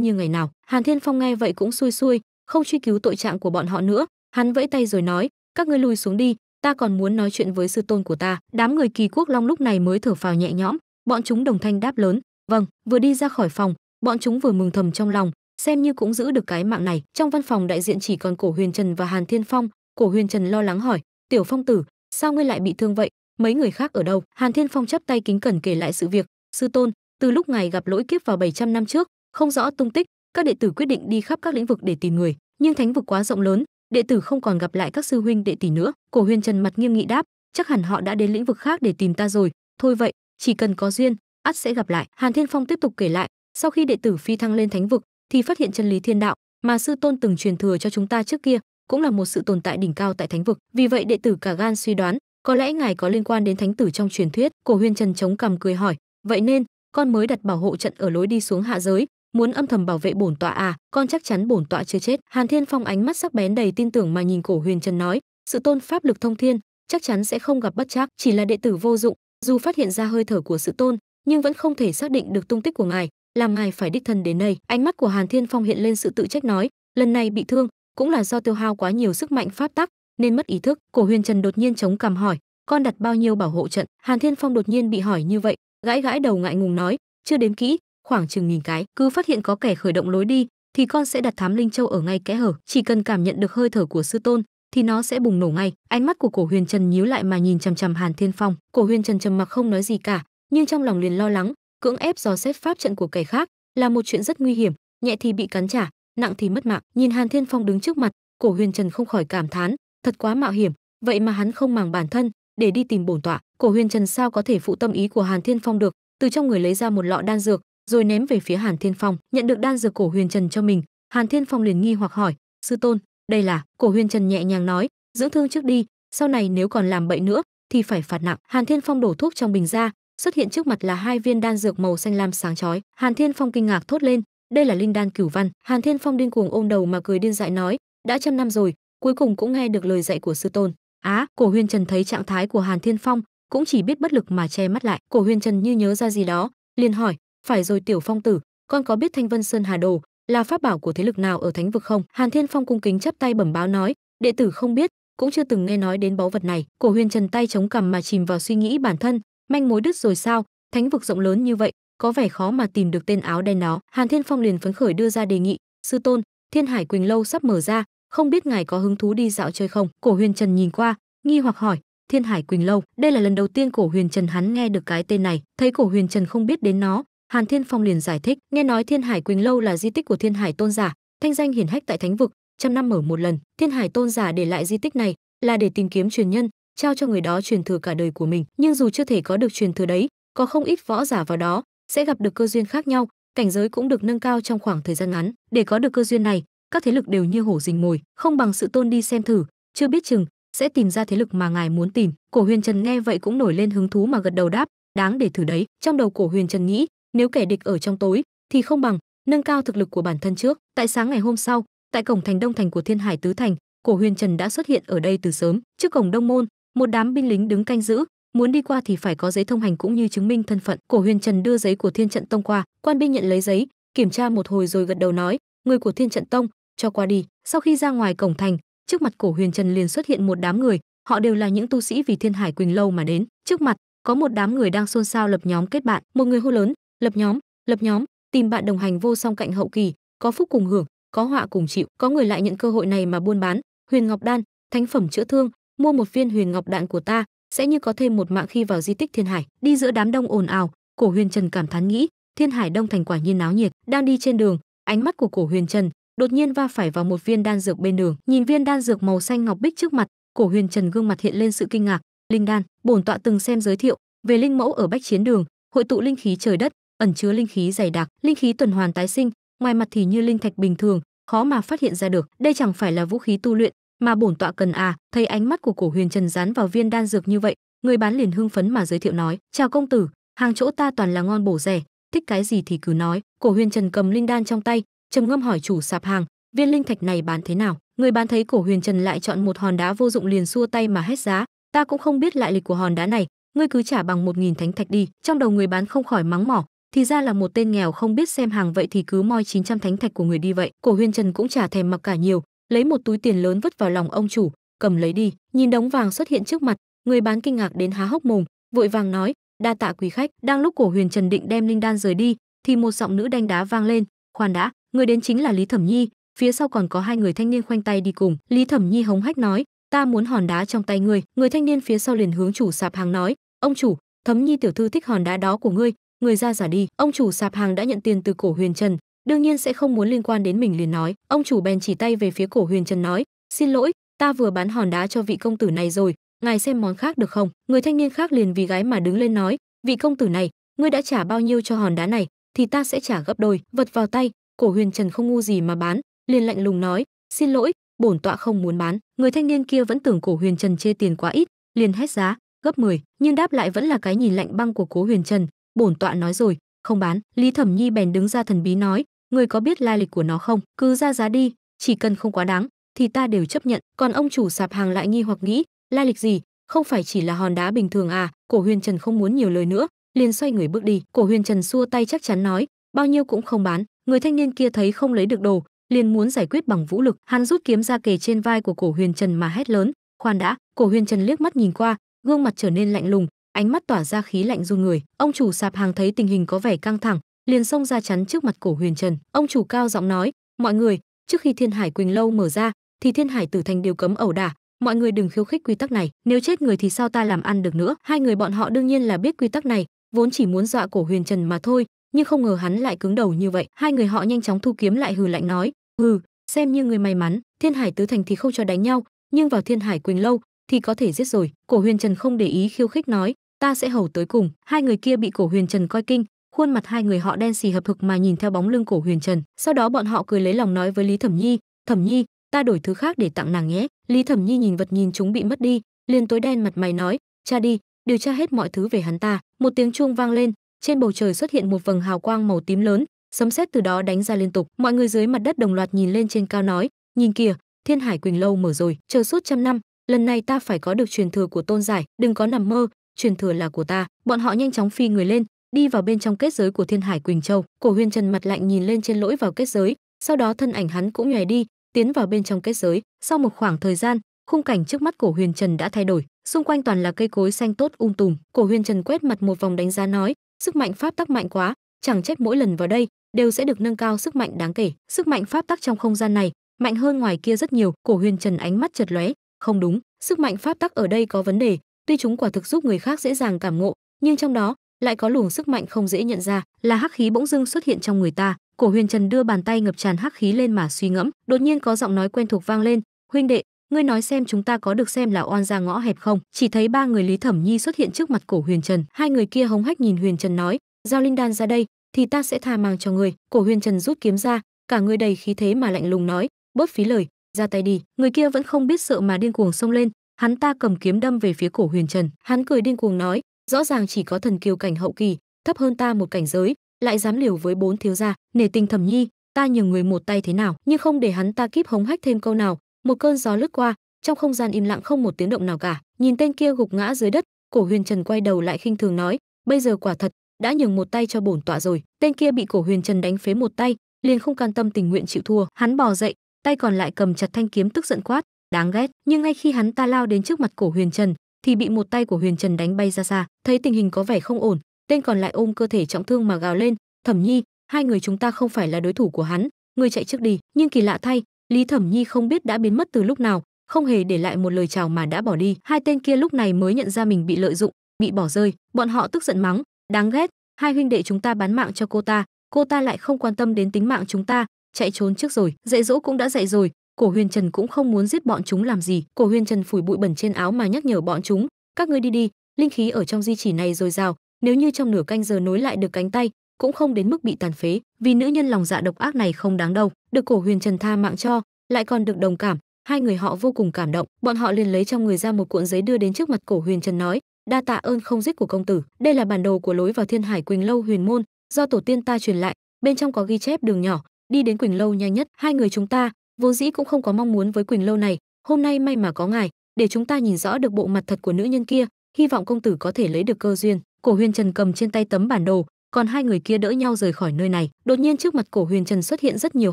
như ngày nào hàn thiên phong nghe vậy cũng xui xui không truy cứu tội trạng của bọn họ nữa hắn vẫy tay rồi nói các ngươi lùi xuống đi ta còn muốn nói chuyện với sư tôn của ta đám người kỳ quốc long lúc này mới thở phào nhẹ nhõm bọn chúng đồng thanh đáp lớn vâng vừa đi ra khỏi phòng bọn chúng vừa mừng thầm trong lòng xem như cũng giữ được cái mạng này trong văn phòng đại diện chỉ còn cổ huyền trần và hàn thiên phong cổ huyền trần lo lắng hỏi tiểu phong tử sao ngươi lại bị thương vậy mấy người khác ở đâu hàn thiên phong chắp tay kính cẩn kể lại sự việc sư tôn từ lúc ngài gặp lỗi kiếp vào 700 năm trước không rõ tung tích, các đệ tử quyết định đi khắp các lĩnh vực để tìm người, nhưng thánh vực quá rộng lớn, đệ tử không còn gặp lại các sư huynh đệ tỷ nữa. Cổ Huyền Trần mặt nghiêm nghị đáp, chắc hẳn họ đã đến lĩnh vực khác để tìm ta rồi, thôi vậy, chỉ cần có duyên, ắt sẽ gặp lại. Hàn Thiên Phong tiếp tục kể lại, sau khi đệ tử phi thăng lên thánh vực thì phát hiện chân lý thiên đạo mà sư tôn từng truyền thừa cho chúng ta trước kia, cũng là một sự tồn tại đỉnh cao tại thánh vực. Vì vậy đệ tử cả gan suy đoán, có lẽ ngài có liên quan đến thánh tử trong truyền thuyết. Cổ Huyền Trần chống cằm cười hỏi, vậy nên con mới đặt bảo hộ trận ở lối đi xuống hạ giới, muốn âm thầm bảo vệ bổn tọa à con chắc chắn bổn tọa chưa chết hàn thiên phong ánh mắt sắc bén đầy tin tưởng mà nhìn cổ huyền trần nói sự tôn pháp lực thông thiên chắc chắn sẽ không gặp bất chắc, chỉ là đệ tử vô dụng dù phát hiện ra hơi thở của sự tôn nhưng vẫn không thể xác định được tung tích của ngài làm ngài phải đích thân đến đây ánh mắt của hàn thiên phong hiện lên sự tự trách nói lần này bị thương cũng là do tiêu hao quá nhiều sức mạnh pháp tắc nên mất ý thức cổ huyền trần đột nhiên chống cằm hỏi con đặt bao nhiêu bảo hộ trận hàn thiên phong đột nhiên bị hỏi như vậy gãi gãi đầu ngại ngùng nói chưa đếm kỹ khoảng chừng nghìn cái cứ phát hiện có kẻ khởi động lối đi thì con sẽ đặt thám linh châu ở ngay kẽ hở chỉ cần cảm nhận được hơi thở của sư tôn thì nó sẽ bùng nổ ngay ánh mắt của cổ huyền trần nhíu lại mà nhìn chằm chằm hàn thiên phong cổ huyền trần trầm mặc không nói gì cả nhưng trong lòng liền lo lắng cưỡng ép dò xét pháp trận của kẻ khác là một chuyện rất nguy hiểm nhẹ thì bị cắn trả nặng thì mất mạng nhìn hàn thiên phong đứng trước mặt cổ huyền trần không khỏi cảm thán thật quá mạo hiểm vậy mà hắn không màng bản thân để đi tìm bổn tọa cổ huyền trần sao có thể phụ tâm ý của hàn thiên phong được từ trong người lấy ra một lọ đan dược rồi ném về phía Hàn Thiên Phong, nhận được đan dược cổ huyền trần cho mình, Hàn Thiên Phong liền nghi hoặc hỏi: "Sư tôn, đây là?" Cổ huyền trần nhẹ nhàng nói: "Dưỡng thương trước đi, sau này nếu còn làm bậy nữa thì phải phạt nặng." Hàn Thiên Phong đổ thuốc trong bình ra, xuất hiện trước mặt là hai viên đan dược màu xanh lam sáng chói. Hàn Thiên Phong kinh ngạc thốt lên: "Đây là linh đan cửu văn." Hàn Thiên Phong điên cuồng ôm đầu mà cười điên dại nói: "Đã trăm năm rồi, cuối cùng cũng nghe được lời dạy của sư tôn." Á, Cổ Huyền Trần thấy trạng thái của Hàn Thiên Phong, cũng chỉ biết bất lực mà che mắt lại. Cổ Huyền Trần như nhớ ra gì đó, liền hỏi: phải rồi tiểu phong tử con có biết thanh vân sơn hà đồ là pháp bảo của thế lực nào ở thánh vực không hàn thiên phong cung kính chắp tay bẩm báo nói đệ tử không biết cũng chưa từng nghe nói đến báu vật này cổ huyền trần tay chống cằm mà chìm vào suy nghĩ bản thân manh mối đứt rồi sao thánh vực rộng lớn như vậy có vẻ khó mà tìm được tên áo đen đó hàn thiên phong liền phấn khởi đưa ra đề nghị sư tôn thiên hải quỳnh lâu sắp mở ra không biết ngài có hứng thú đi dạo chơi không cổ huyền trần nhìn qua nghi hoặc hỏi thiên hải quỳnh lâu đây là lần đầu tiên cổ huyền trần hắn nghe được cái tên này thấy cổ huyền trần không biết đến nó hàn thiên phong liền giải thích nghe nói thiên hải quỳnh lâu là di tích của thiên hải tôn giả thanh danh hiển hách tại thánh vực trăm năm mở một lần thiên hải tôn giả để lại di tích này là để tìm kiếm truyền nhân trao cho người đó truyền thừa cả đời của mình nhưng dù chưa thể có được truyền thừa đấy có không ít võ giả vào đó sẽ gặp được cơ duyên khác nhau cảnh giới cũng được nâng cao trong khoảng thời gian ngắn để có được cơ duyên này các thế lực đều như hổ rình mồi không bằng sự tôn đi xem thử chưa biết chừng sẽ tìm ra thế lực mà ngài muốn tìm cổ huyền trần nghe vậy cũng nổi lên hứng thú mà gật đầu đáp đáng để thử đấy trong đầu cổ huyền trần nghĩ nếu kẻ địch ở trong tối thì không bằng nâng cao thực lực của bản thân trước. Tại sáng ngày hôm sau, tại cổng thành Đông thành của Thiên Hải tứ thành, Cổ Huyền Trần đã xuất hiện ở đây từ sớm. Trước cổng Đông môn, một đám binh lính đứng canh giữ, muốn đi qua thì phải có giấy thông hành cũng như chứng minh thân phận. Cổ Huyền Trần đưa giấy của Thiên Trận Tông qua, quan binh nhận lấy giấy, kiểm tra một hồi rồi gật đầu nói, người của Thiên Trận Tông, cho qua đi. Sau khi ra ngoài cổng thành, trước mặt Cổ Huyền Trần liền xuất hiện một đám người, họ đều là những tu sĩ vì Thiên Hải Quỳnh lâu mà đến. Trước mặt có một đám người đang xôn xao lập nhóm kết bạn, một người hô lớn, lập nhóm lập nhóm tìm bạn đồng hành vô song cạnh hậu kỳ có phúc cùng hưởng có họa cùng chịu có người lại nhận cơ hội này mà buôn bán huyền ngọc đan thánh phẩm chữa thương mua một viên huyền ngọc đạn của ta sẽ như có thêm một mạng khi vào di tích thiên hải đi giữa đám đông ồn ào cổ huyền trần cảm thán nghĩ thiên hải đông thành quả nhiên náo nhiệt đang đi trên đường ánh mắt của cổ huyền trần đột nhiên va phải vào một viên đan dược bên đường nhìn viên đan dược màu xanh ngọc bích trước mặt cổ huyền trần gương mặt hiện lên sự kinh ngạc linh đan bổn tọa từng xem giới thiệu về linh mẫu ở bách chiến đường hội tụ linh khí trời đất ẩn chứa linh khí dày đặc, linh khí tuần hoàn tái sinh, ngoài mặt thì như linh thạch bình thường, khó mà phát hiện ra được. Đây chẳng phải là vũ khí tu luyện mà bổn tọa cần à? Thấy ánh mắt của Cổ Huyền Trần dán vào viên đan dược như vậy, người bán liền hưng phấn mà giới thiệu nói: "Chào công tử, hàng chỗ ta toàn là ngon bổ rẻ, thích cái gì thì cứ nói." Cổ Huyền Trần cầm linh đan trong tay, trầm ngâm hỏi chủ sạp hàng: "Viên linh thạch này bán thế nào?" Người bán thấy Cổ Huyền Trần lại chọn một hòn đá vô dụng liền xua tay mà hết giá, "Ta cũng không biết lại lịch của hòn đá này, ngươi cứ trả bằng một nghìn thánh thạch đi." Trong đầu người bán không khỏi mắng mỏ, thì ra là một tên nghèo không biết xem hàng vậy thì cứ moi 900 thánh thạch của người đi vậy cổ huyên trần cũng chả thèm mặc cả nhiều lấy một túi tiền lớn vứt vào lòng ông chủ cầm lấy đi nhìn đống vàng xuất hiện trước mặt người bán kinh ngạc đến há hốc mồm vội vàng nói đa tạ quý khách đang lúc cổ huyền trần định đem linh đan rời đi thì một giọng nữ đanh đá vang lên khoan đã người đến chính là lý thẩm nhi phía sau còn có hai người thanh niên khoanh tay đi cùng lý thẩm nhi hống hách nói ta muốn hòn đá trong tay ngươi người thanh niên phía sau liền hướng chủ sạp hàng nói ông chủ Thẩm nhi tiểu thư thích hòn đá đó của ngươi người ra giả đi ông chủ sạp hàng đã nhận tiền từ cổ huyền trần đương nhiên sẽ không muốn liên quan đến mình liền nói ông chủ bèn chỉ tay về phía cổ huyền trần nói xin lỗi ta vừa bán hòn đá cho vị công tử này rồi ngài xem món khác được không người thanh niên khác liền vì gái mà đứng lên nói vị công tử này ngươi đã trả bao nhiêu cho hòn đá này thì ta sẽ trả gấp đôi vật vào tay cổ huyền trần không ngu gì mà bán liền lạnh lùng nói xin lỗi bổn tọa không muốn bán người thanh niên kia vẫn tưởng cổ huyền trần chê tiền quá ít liền hét giá gấp 10, nhưng đáp lại vẫn là cái nhìn lạnh băng của cố huyền trần bổn tọa nói rồi không bán lý thẩm nhi bèn đứng ra thần bí nói người có biết lai lịch của nó không cứ ra giá đi chỉ cần không quá đáng thì ta đều chấp nhận còn ông chủ sạp hàng lại nghi hoặc nghĩ lai lịch gì không phải chỉ là hòn đá bình thường à cổ huyền trần không muốn nhiều lời nữa liền xoay người bước đi cổ huyền trần xua tay chắc chắn nói bao nhiêu cũng không bán người thanh niên kia thấy không lấy được đồ liền muốn giải quyết bằng vũ lực hắn rút kiếm ra kề trên vai của cổ huyền trần mà hét lớn khoan đã cổ huyền trần liếc mắt nhìn qua gương mặt trở nên lạnh lùng ánh mắt tỏa ra khí lạnh run người ông chủ sạp hàng thấy tình hình có vẻ căng thẳng liền xông ra chắn trước mặt cổ huyền trần ông chủ cao giọng nói mọi người trước khi thiên hải quỳnh lâu mở ra thì thiên hải tử thành đều cấm ẩu đả mọi người đừng khiêu khích quy tắc này nếu chết người thì sao ta làm ăn được nữa hai người bọn họ đương nhiên là biết quy tắc này vốn chỉ muốn dọa cổ huyền trần mà thôi nhưng không ngờ hắn lại cứng đầu như vậy hai người họ nhanh chóng thu kiếm lại hừ lạnh nói hừ xem như người may mắn thiên hải tứ thành thì không cho đánh nhau nhưng vào thiên hải quỳnh lâu thì có thể giết rồi cổ huyền trần không để ý khiêu khích nói ta sẽ hầu tới cùng hai người kia bị cổ huyền trần coi kinh khuôn mặt hai người họ đen xì hợp hực mà nhìn theo bóng lưng cổ huyền trần sau đó bọn họ cười lấy lòng nói với lý thẩm nhi thẩm nhi ta đổi thứ khác để tặng nàng nhé lý thẩm nhi nhìn vật nhìn chúng bị mất đi liền tối đen mặt mày nói cha đi điều tra hết mọi thứ về hắn ta một tiếng chuông vang lên trên bầu trời xuất hiện một vầng hào quang màu tím lớn sấm sét từ đó đánh ra liên tục mọi người dưới mặt đất đồng loạt nhìn lên trên cao nói nhìn kìa thiên hải quỳnh lâu mở rồi chờ suốt trăm năm lần này ta phải có được truyền thừa của tôn giải đừng có nằm mơ truyền thừa là của ta bọn họ nhanh chóng phi người lên đi vào bên trong kết giới của thiên hải quỳnh châu cổ Huyên trần mặt lạnh nhìn lên trên lỗi vào kết giới sau đó thân ảnh hắn cũng nhòe đi tiến vào bên trong kết giới sau một khoảng thời gian khung cảnh trước mắt cổ huyền trần đã thay đổi xung quanh toàn là cây cối xanh tốt um tùm cổ huyền trần quét mặt một vòng đánh giá nói sức mạnh pháp tắc mạnh quá chẳng trách mỗi lần vào đây đều sẽ được nâng cao sức mạnh đáng kể sức mạnh pháp tắc trong không gian này mạnh hơn ngoài kia rất nhiều cổ huyền trần ánh mắt chật lóe không đúng sức mạnh pháp tắc ở đây có vấn đề tuy chúng quả thực giúp người khác dễ dàng cảm ngộ nhưng trong đó lại có luồng sức mạnh không dễ nhận ra là hắc khí bỗng dưng xuất hiện trong người ta cổ huyền trần đưa bàn tay ngập tràn hắc khí lên mà suy ngẫm đột nhiên có giọng nói quen thuộc vang lên huynh đệ ngươi nói xem chúng ta có được xem là oan ra ngõ hẹp không chỉ thấy ba người lý thẩm nhi xuất hiện trước mặt cổ huyền trần hai người kia hống hách nhìn huyền trần nói giao linh đan ra đây thì ta sẽ tha mang cho người cổ huyền trần rút kiếm ra cả người đầy khí thế mà lạnh lùng nói bớt phí lời ra tay đi người kia vẫn không biết sợ mà điên cuồng xông lên hắn ta cầm kiếm đâm về phía cổ huyền trần hắn cười điên cuồng nói rõ ràng chỉ có thần kiều cảnh hậu kỳ thấp hơn ta một cảnh giới lại dám liều với bốn thiếu gia nể tình thẩm nhi ta nhường người một tay thế nào nhưng không để hắn ta kíp hống hách thêm câu nào một cơn gió lướt qua trong không gian im lặng không một tiếng động nào cả nhìn tên kia gục ngã dưới đất cổ huyền trần quay đầu lại khinh thường nói bây giờ quả thật đã nhường một tay cho bổn tọa rồi tên kia bị cổ huyền trần đánh phế một tay liền không can tâm tình nguyện chịu thua hắn bò dậy tay còn lại cầm chặt thanh kiếm tức giận quát đáng ghét nhưng ngay khi hắn ta lao đến trước mặt cổ huyền trần thì bị một tay của huyền trần đánh bay ra xa thấy tình hình có vẻ không ổn tên còn lại ôm cơ thể trọng thương mà gào lên thẩm nhi hai người chúng ta không phải là đối thủ của hắn người chạy trước đi nhưng kỳ lạ thay lý thẩm nhi không biết đã biến mất từ lúc nào không hề để lại một lời chào mà đã bỏ đi hai tên kia lúc này mới nhận ra mình bị lợi dụng bị bỏ rơi bọn họ tức giận mắng đáng ghét hai huynh đệ chúng ta bán mạng cho cô ta cô ta lại không quan tâm đến tính mạng chúng ta chạy trốn trước rồi dạy dỗ cũng đã dạy rồi cổ huyền trần cũng không muốn giết bọn chúng làm gì cổ huyền trần phủi bụi bẩn trên áo mà nhắc nhở bọn chúng các ngươi đi đi linh khí ở trong di chỉ này dồi dào nếu như trong nửa canh giờ nối lại được cánh tay cũng không đến mức bị tàn phế vì nữ nhân lòng dạ độc ác này không đáng đâu được cổ huyền trần tha mạng cho lại còn được đồng cảm hai người họ vô cùng cảm động bọn họ liền lấy trong người ra một cuộn giấy đưa đến trước mặt cổ huyền trần nói đa tạ ơn không giết của công tử đây là bản đồ của lối vào thiên hải quỳnh lâu huyền môn do tổ tiên ta truyền lại bên trong có ghi chép đường nhỏ đi đến quỳnh lâu nhanh nhất hai người chúng ta Vô dĩ cũng không có mong muốn với quỳnh lâu này hôm nay may mà có ngài để chúng ta nhìn rõ được bộ mặt thật của nữ nhân kia hy vọng công tử có thể lấy được cơ duyên cổ huyền trần cầm trên tay tấm bản đồ còn hai người kia đỡ nhau rời khỏi nơi này đột nhiên trước mặt cổ huyền trần xuất hiện rất nhiều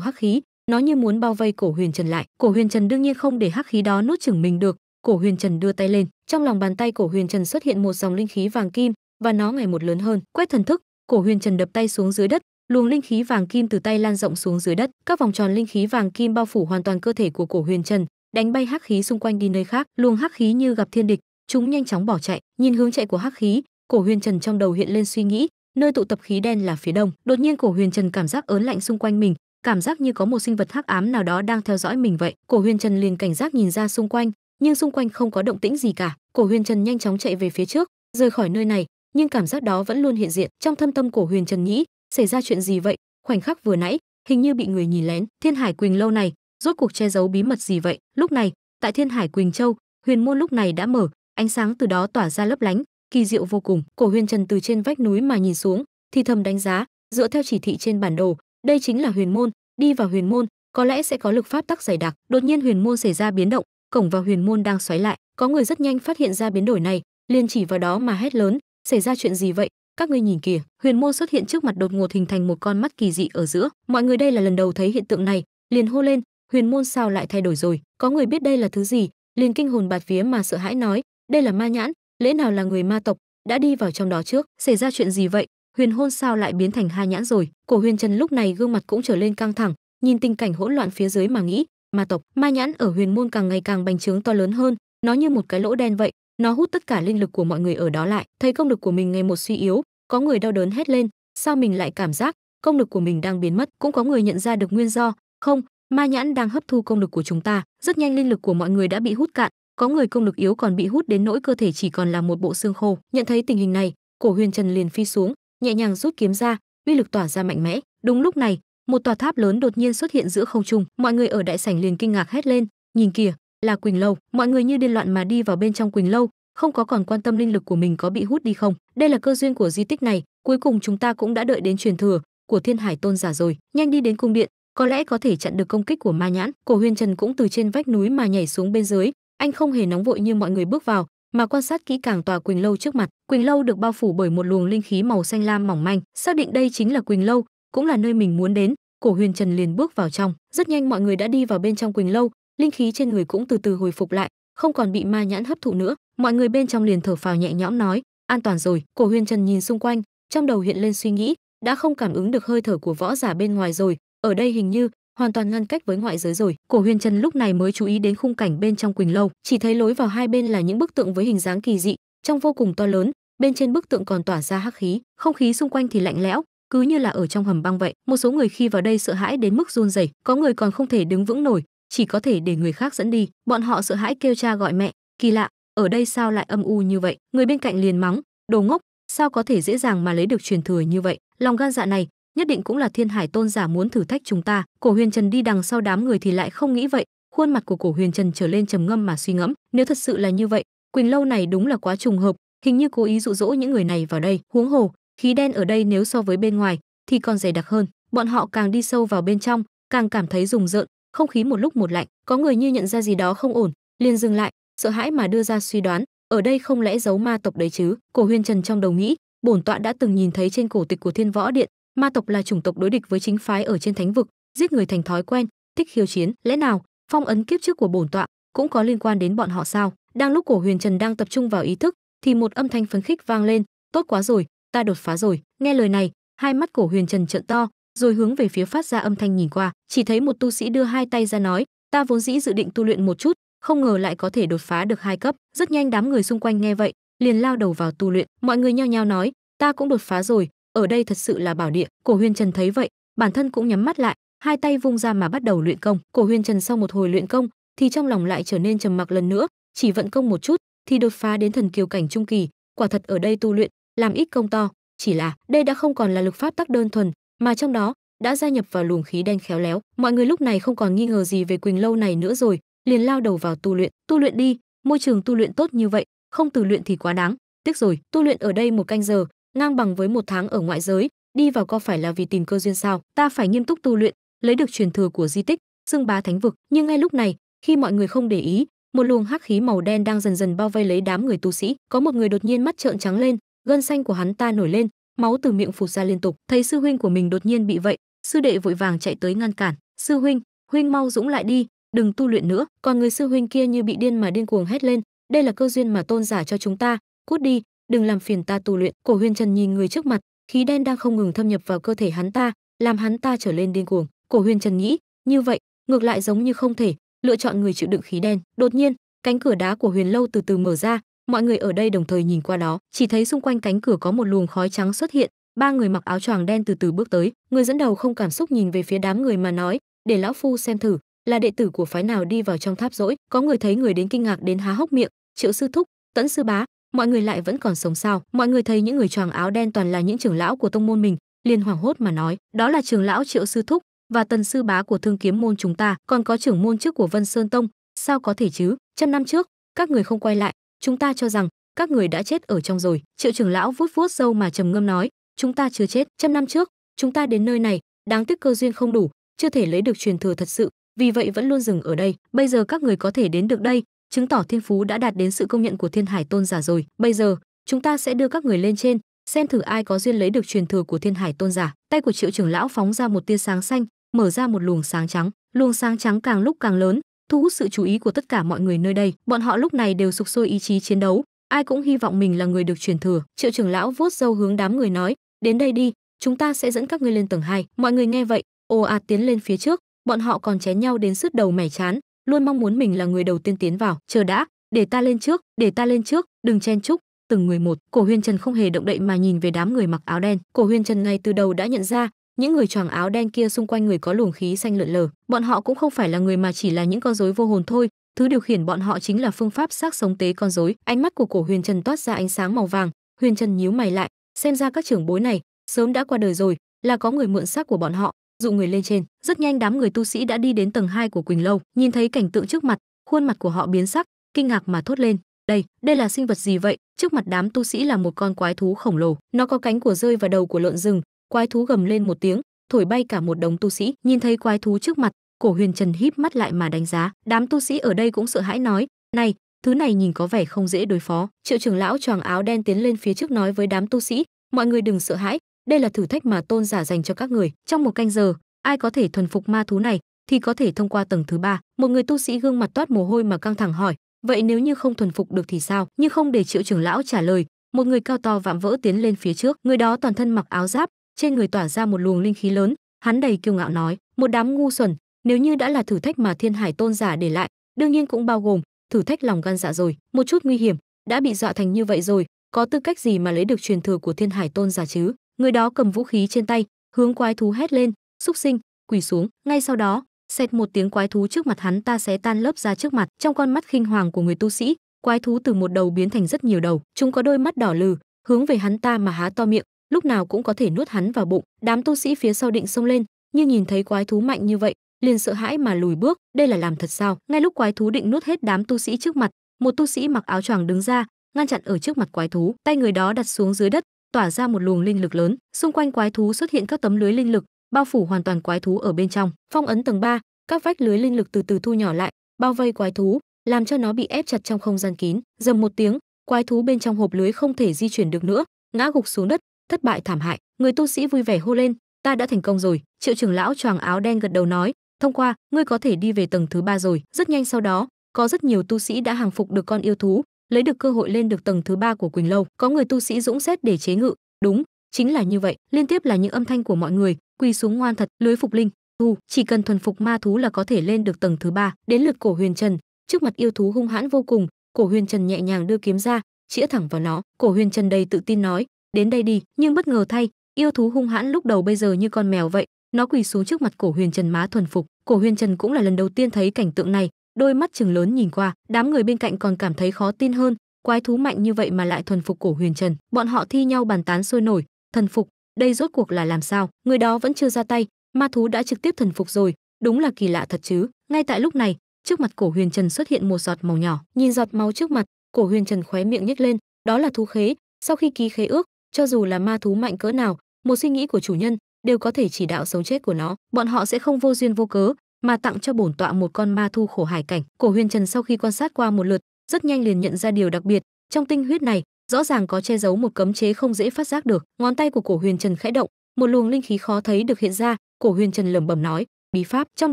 hắc khí nó như muốn bao vây cổ huyền trần lại cổ huyền trần đương nhiên không để hắc khí đó nuốt chửng mình được cổ huyền trần đưa tay lên trong lòng bàn tay cổ huyền trần xuất hiện một dòng linh khí vàng kim và nó ngày một lớn hơn quét thần thức cổ huyền trần đập tay xuống dưới đất luồng linh khí vàng kim từ tay lan rộng xuống dưới đất các vòng tròn linh khí vàng kim bao phủ hoàn toàn cơ thể của cổ huyền trần đánh bay hắc khí xung quanh đi nơi khác luồng hắc khí như gặp thiên địch chúng nhanh chóng bỏ chạy nhìn hướng chạy của hắc khí cổ huyền trần trong đầu hiện lên suy nghĩ nơi tụ tập khí đen là phía đông đột nhiên cổ huyền trần cảm giác ớn lạnh xung quanh mình cảm giác như có một sinh vật hắc ám nào đó đang theo dõi mình vậy cổ huyền trần liền cảnh giác nhìn ra xung quanh nhưng xung quanh không có động tĩnh gì cả cổ huyền trần nhanh chóng chạy về phía trước rời khỏi nơi này nhưng cảm giác đó vẫn luôn hiện diện trong thâm tâm cổ huyền trần nghĩ xảy ra chuyện gì vậy khoảnh khắc vừa nãy hình như bị người nhìn lén thiên hải quỳnh lâu này rốt cuộc che giấu bí mật gì vậy lúc này tại thiên hải quỳnh châu huyền môn lúc này đã mở ánh sáng từ đó tỏa ra lấp lánh kỳ diệu vô cùng cổ huyền trần từ trên vách núi mà nhìn xuống thì thầm đánh giá dựa theo chỉ thị trên bản đồ đây chính là huyền môn đi vào huyền môn có lẽ sẽ có lực pháp tắc dày đặc đột nhiên huyền môn xảy ra biến động cổng vào huyền môn đang xoáy lại có người rất nhanh phát hiện ra biến đổi này liền chỉ vào đó mà hét lớn xảy ra chuyện gì vậy các ngươi nhìn kìa huyền môn xuất hiện trước mặt đột ngột hình thành một con mắt kỳ dị ở giữa mọi người đây là lần đầu thấy hiện tượng này liền hô lên huyền môn sao lại thay đổi rồi có người biết đây là thứ gì liền kinh hồn bạt vía mà sợ hãi nói đây là ma nhãn lẽ nào là người ma tộc đã đi vào trong đó trước xảy ra chuyện gì vậy huyền hôn sao lại biến thành hai nhãn rồi cổ huyền trần lúc này gương mặt cũng trở lên căng thẳng nhìn tình cảnh hỗn loạn phía dưới mà nghĩ ma tộc ma nhãn ở huyền môn càng ngày càng bành trướng to lớn hơn nó như một cái lỗ đen vậy nó hút tất cả linh lực của mọi người ở đó lại thấy công lực của mình ngày một suy yếu có người đau đớn hét lên sao mình lại cảm giác công lực của mình đang biến mất cũng có người nhận ra được nguyên do không ma nhãn đang hấp thu công lực của chúng ta rất nhanh linh lực của mọi người đã bị hút cạn có người công lực yếu còn bị hút đến nỗi cơ thể chỉ còn là một bộ xương khô nhận thấy tình hình này cổ huyền trần liền phi xuống nhẹ nhàng rút kiếm ra uy lực tỏa ra mạnh mẽ đúng lúc này một tòa tháp lớn đột nhiên xuất hiện giữa không trung mọi người ở đại sảnh liền kinh ngạc hét lên nhìn kìa là Quỳnh Lâu, mọi người như điên loạn mà đi vào bên trong Quỳnh Lâu, không có còn quan tâm linh lực của mình có bị hút đi không. Đây là cơ duyên của di tích này, cuối cùng chúng ta cũng đã đợi đến truyền thừa của Thiên Hải Tôn giả rồi, nhanh đi đến cung điện, có lẽ có thể chặn được công kích của Ma Nhãn. Cổ Huyền Trần cũng từ trên vách núi mà nhảy xuống bên dưới, anh không hề nóng vội như mọi người bước vào, mà quan sát kỹ càng tòa Quỳnh Lâu trước mặt. Quỳnh Lâu được bao phủ bởi một luồng linh khí màu xanh lam mỏng manh, xác định đây chính là Quỳnh Lâu, cũng là nơi mình muốn đến, Cổ Huyền Trần liền bước vào trong. Rất nhanh mọi người đã đi vào bên trong Quỳnh Lâu, linh khí trên người cũng từ từ hồi phục lại không còn bị ma nhãn hấp thụ nữa mọi người bên trong liền thở phào nhẹ nhõm nói an toàn rồi cổ huyền trần nhìn xung quanh trong đầu hiện lên suy nghĩ đã không cảm ứng được hơi thở của võ giả bên ngoài rồi ở đây hình như hoàn toàn ngăn cách với ngoại giới rồi cổ huyền trần lúc này mới chú ý đến khung cảnh bên trong quỳnh lâu chỉ thấy lối vào hai bên là những bức tượng với hình dáng kỳ dị trong vô cùng to lớn bên trên bức tượng còn tỏa ra hắc khí không khí xung quanh thì lạnh lẽo cứ như là ở trong hầm băng vậy một số người khi vào đây sợ hãi đến mức run rẩy có người còn không thể đứng vững nổi chỉ có thể để người khác dẫn đi bọn họ sợ hãi kêu cha gọi mẹ kỳ lạ ở đây sao lại âm u như vậy người bên cạnh liền mắng đồ ngốc sao có thể dễ dàng mà lấy được truyền thừa như vậy lòng gan dạ này nhất định cũng là thiên hải tôn giả muốn thử thách chúng ta cổ huyền trần đi đằng sau đám người thì lại không nghĩ vậy khuôn mặt của cổ huyền trần trở lên trầm ngâm mà suy ngẫm nếu thật sự là như vậy quỳnh lâu này đúng là quá trùng hợp hình như cố ý dụ dỗ những người này vào đây huống hồ khí đen ở đây nếu so với bên ngoài thì còn dày đặc hơn bọn họ càng đi sâu vào bên trong càng cảm thấy rùng rợn không khí một lúc một lạnh có người như nhận ra gì đó không ổn liền dừng lại sợ hãi mà đưa ra suy đoán ở đây không lẽ giấu ma tộc đấy chứ cổ huyền trần trong đầu nghĩ bổn tọa đã từng nhìn thấy trên cổ tịch của thiên võ điện ma tộc là chủng tộc đối địch với chính phái ở trên thánh vực giết người thành thói quen thích khiêu chiến lẽ nào phong ấn kiếp trước của bổn tọa cũng có liên quan đến bọn họ sao đang lúc cổ huyền trần đang tập trung vào ý thức thì một âm thanh phấn khích vang lên tốt quá rồi ta đột phá rồi nghe lời này hai mắt cổ huyền trần trợn to rồi hướng về phía phát ra âm thanh nhìn qua chỉ thấy một tu sĩ đưa hai tay ra nói ta vốn dĩ dự định tu luyện một chút không ngờ lại có thể đột phá được hai cấp rất nhanh đám người xung quanh nghe vậy liền lao đầu vào tu luyện mọi người nhao nhao nói ta cũng đột phá rồi ở đây thật sự là bảo địa cổ huyên trần thấy vậy bản thân cũng nhắm mắt lại hai tay vung ra mà bắt đầu luyện công cổ huyên trần sau một hồi luyện công thì trong lòng lại trở nên trầm mặc lần nữa chỉ vận công một chút thì đột phá đến thần kiều cảnh trung kỳ quả thật ở đây tu luyện làm ít công to chỉ là đây đã không còn là lực pháp tắc đơn thuần mà trong đó đã gia nhập vào luồng khí đen khéo léo mọi người lúc này không còn nghi ngờ gì về quỳnh lâu này nữa rồi liền lao đầu vào tu luyện tu luyện đi môi trường tu luyện tốt như vậy không từ luyện thì quá đáng tiếc rồi tu luyện ở đây một canh giờ ngang bằng với một tháng ở ngoại giới đi vào có phải là vì tìm cơ duyên sao ta phải nghiêm túc tu luyện lấy được truyền thừa của di tích xương bá thánh vực nhưng ngay lúc này khi mọi người không để ý một luồng hắc khí màu đen đang dần dần bao vây lấy đám người tu sĩ có một người đột nhiên mắt trợn trắng lên gân xanh của hắn ta nổi lên máu từ miệng phụt ra liên tục thấy sư huynh của mình đột nhiên bị vậy sư đệ vội vàng chạy tới ngăn cản sư huynh huynh mau dũng lại đi đừng tu luyện nữa còn người sư huynh kia như bị điên mà điên cuồng hét lên đây là cơ duyên mà tôn giả cho chúng ta cút đi đừng làm phiền ta tu luyện cổ huyền trần nhìn người trước mặt khí đen đang không ngừng thâm nhập vào cơ thể hắn ta làm hắn ta trở lên điên cuồng cổ huyền trần nghĩ như vậy ngược lại giống như không thể lựa chọn người chịu đựng khí đen đột nhiên cánh cửa đá của huyền lâu từ từ mở ra mọi người ở đây đồng thời nhìn qua đó chỉ thấy xung quanh cánh cửa có một luồng khói trắng xuất hiện ba người mặc áo choàng đen từ từ bước tới người dẫn đầu không cảm xúc nhìn về phía đám người mà nói để lão phu xem thử là đệ tử của phái nào đi vào trong tháp rỗi có người thấy người đến kinh ngạc đến há hốc miệng triệu sư thúc tẫn sư bá mọi người lại vẫn còn sống sao mọi người thấy những người choàng áo đen toàn là những trưởng lão của tông môn mình liền hoảng hốt mà nói đó là trưởng lão triệu sư thúc và tần sư bá của thương kiếm môn chúng ta còn có trưởng môn trước của vân sơn tông sao có thể chứ trăm năm trước các người không quay lại chúng ta cho rằng các người đã chết ở trong rồi triệu trưởng lão vuốt vuốt sâu mà trầm ngâm nói chúng ta chưa chết trăm năm trước chúng ta đến nơi này đáng tiếc cơ duyên không đủ chưa thể lấy được truyền thừa thật sự vì vậy vẫn luôn dừng ở đây bây giờ các người có thể đến được đây chứng tỏ thiên phú đã đạt đến sự công nhận của thiên hải tôn giả rồi bây giờ chúng ta sẽ đưa các người lên trên xem thử ai có duyên lấy được truyền thừa của thiên hải tôn giả tay của triệu trưởng lão phóng ra một tia sáng xanh mở ra một luồng sáng trắng luồng sáng trắng càng lúc càng lớn thu hút sự chú ý của tất cả mọi người nơi đây bọn họ lúc này đều sục sôi ý chí chiến đấu ai cũng hy vọng mình là người được truyền thừa triệu trưởng lão vuốt râu hướng đám người nói đến đây đi chúng ta sẽ dẫn các ngươi lên tầng hai. mọi người nghe vậy ồ ạt tiến lên phía trước bọn họ còn chén nhau đến sứt đầu mẻ chán luôn mong muốn mình là người đầu tiên tiến vào chờ đã để ta lên trước để ta lên trước đừng chen chúc từng người một cổ huyên trần không hề động đậy mà nhìn về đám người mặc áo đen cổ huyên trần ngay từ đầu đã nhận ra những người choàng áo đen kia xung quanh người có luồng khí xanh lượn lờ bọn họ cũng không phải là người mà chỉ là những con rối vô hồn thôi thứ điều khiển bọn họ chính là phương pháp xác sống tế con rối ánh mắt của cổ huyền trần toát ra ánh sáng màu vàng huyền trần nhíu mày lại xem ra các trưởng bối này sớm đã qua đời rồi là có người mượn xác của bọn họ dụ người lên trên rất nhanh đám người tu sĩ đã đi đến tầng hai của quỳnh lâu nhìn thấy cảnh tượng trước mặt khuôn mặt của họ biến sắc kinh ngạc mà thốt lên đây đây là sinh vật gì vậy trước mặt đám tu sĩ là một con quái thú khổng lồ nó có cánh của rơi và đầu của lợn rừng quái thú gầm lên một tiếng thổi bay cả một đống tu sĩ nhìn thấy quái thú trước mặt cổ huyền trần híp mắt lại mà đánh giá đám tu sĩ ở đây cũng sợ hãi nói này thứ này nhìn có vẻ không dễ đối phó triệu trưởng lão choàng áo đen tiến lên phía trước nói với đám tu sĩ mọi người đừng sợ hãi đây là thử thách mà tôn giả dành cho các người trong một canh giờ ai có thể thuần phục ma thú này thì có thể thông qua tầng thứ ba một người tu sĩ gương mặt toát mồ hôi mà căng thẳng hỏi vậy nếu như không thuần phục được thì sao nhưng không để triệu trưởng lão trả lời một người cao to vạm vỡ tiến lên phía trước người đó toàn thân mặc áo giáp trên người tỏa ra một luồng linh khí lớn hắn đầy kiêu ngạo nói một đám ngu xuẩn nếu như đã là thử thách mà thiên hải tôn giả để lại đương nhiên cũng bao gồm thử thách lòng gan dạ rồi một chút nguy hiểm đã bị dọa thành như vậy rồi có tư cách gì mà lấy được truyền thừa của thiên hải tôn giả chứ người đó cầm vũ khí trên tay hướng quái thú hét lên súc sinh quỳ xuống ngay sau đó xẹt một tiếng quái thú trước mặt hắn ta sẽ tan lớp ra trước mặt trong con mắt khinh hoàng của người tu sĩ quái thú từ một đầu biến thành rất nhiều đầu chúng có đôi mắt đỏ lừ hướng về hắn ta mà há to miệng lúc nào cũng có thể nuốt hắn vào bụng đám tu sĩ phía sau định xông lên nhưng nhìn thấy quái thú mạnh như vậy liền sợ hãi mà lùi bước đây là làm thật sao ngay lúc quái thú định nuốt hết đám tu sĩ trước mặt một tu sĩ mặc áo choàng đứng ra ngăn chặn ở trước mặt quái thú tay người đó đặt xuống dưới đất tỏa ra một luồng linh lực lớn xung quanh quái thú xuất hiện các tấm lưới linh lực bao phủ hoàn toàn quái thú ở bên trong phong ấn tầng 3, các vách lưới linh lực từ từ thu nhỏ lại bao vây quái thú làm cho nó bị ép chặt trong không gian kín dầm một tiếng quái thú bên trong hộp lưới không thể di chuyển được nữa ngã gục xuống đất thất bại thảm hại người tu sĩ vui vẻ hô lên ta đã thành công rồi triệu trưởng lão choàng áo đen gật đầu nói thông qua ngươi có thể đi về tầng thứ ba rồi rất nhanh sau đó có rất nhiều tu sĩ đã hàng phục được con yêu thú lấy được cơ hội lên được tầng thứ ba của quỳnh lâu có người tu sĩ dũng xét để chế ngự đúng chính là như vậy liên tiếp là những âm thanh của mọi người quỳ xuống ngoan thật lưới phục linh thu chỉ cần thuần phục ma thú là có thể lên được tầng thứ ba đến lượt cổ huyền trần trước mặt yêu thú hung hãn vô cùng cổ huyền trần nhẹ nhàng đưa kiếm ra chĩa thẳng vào nó cổ huyền trần đầy tự tin nói đến đây đi nhưng bất ngờ thay yêu thú hung hãn lúc đầu bây giờ như con mèo vậy nó quỳ xuống trước mặt cổ huyền trần má thuần phục cổ huyền trần cũng là lần đầu tiên thấy cảnh tượng này đôi mắt chừng lớn nhìn qua đám người bên cạnh còn cảm thấy khó tin hơn quái thú mạnh như vậy mà lại thuần phục cổ huyền trần bọn họ thi nhau bàn tán sôi nổi thần phục đây rốt cuộc là làm sao người đó vẫn chưa ra tay ma thú đã trực tiếp thần phục rồi đúng là kỳ lạ thật chứ ngay tại lúc này trước mặt cổ huyền trần xuất hiện một giọt màu nhỏ nhìn giọt máu trước mặt cổ huyền trần khóe miệng nhếch lên đó là thú khế sau khi ký khế ước cho dù là ma thú mạnh cỡ nào một suy nghĩ của chủ nhân đều có thể chỉ đạo sống chết của nó bọn họ sẽ không vô duyên vô cớ mà tặng cho bổn tọa một con ma thú khổ hải cảnh cổ huyền trần sau khi quan sát qua một lượt rất nhanh liền nhận ra điều đặc biệt trong tinh huyết này rõ ràng có che giấu một cấm chế không dễ phát giác được ngón tay của cổ huyền trần khẽ động một luồng linh khí khó thấy được hiện ra cổ huyền trần lẩm bẩm nói bí pháp trong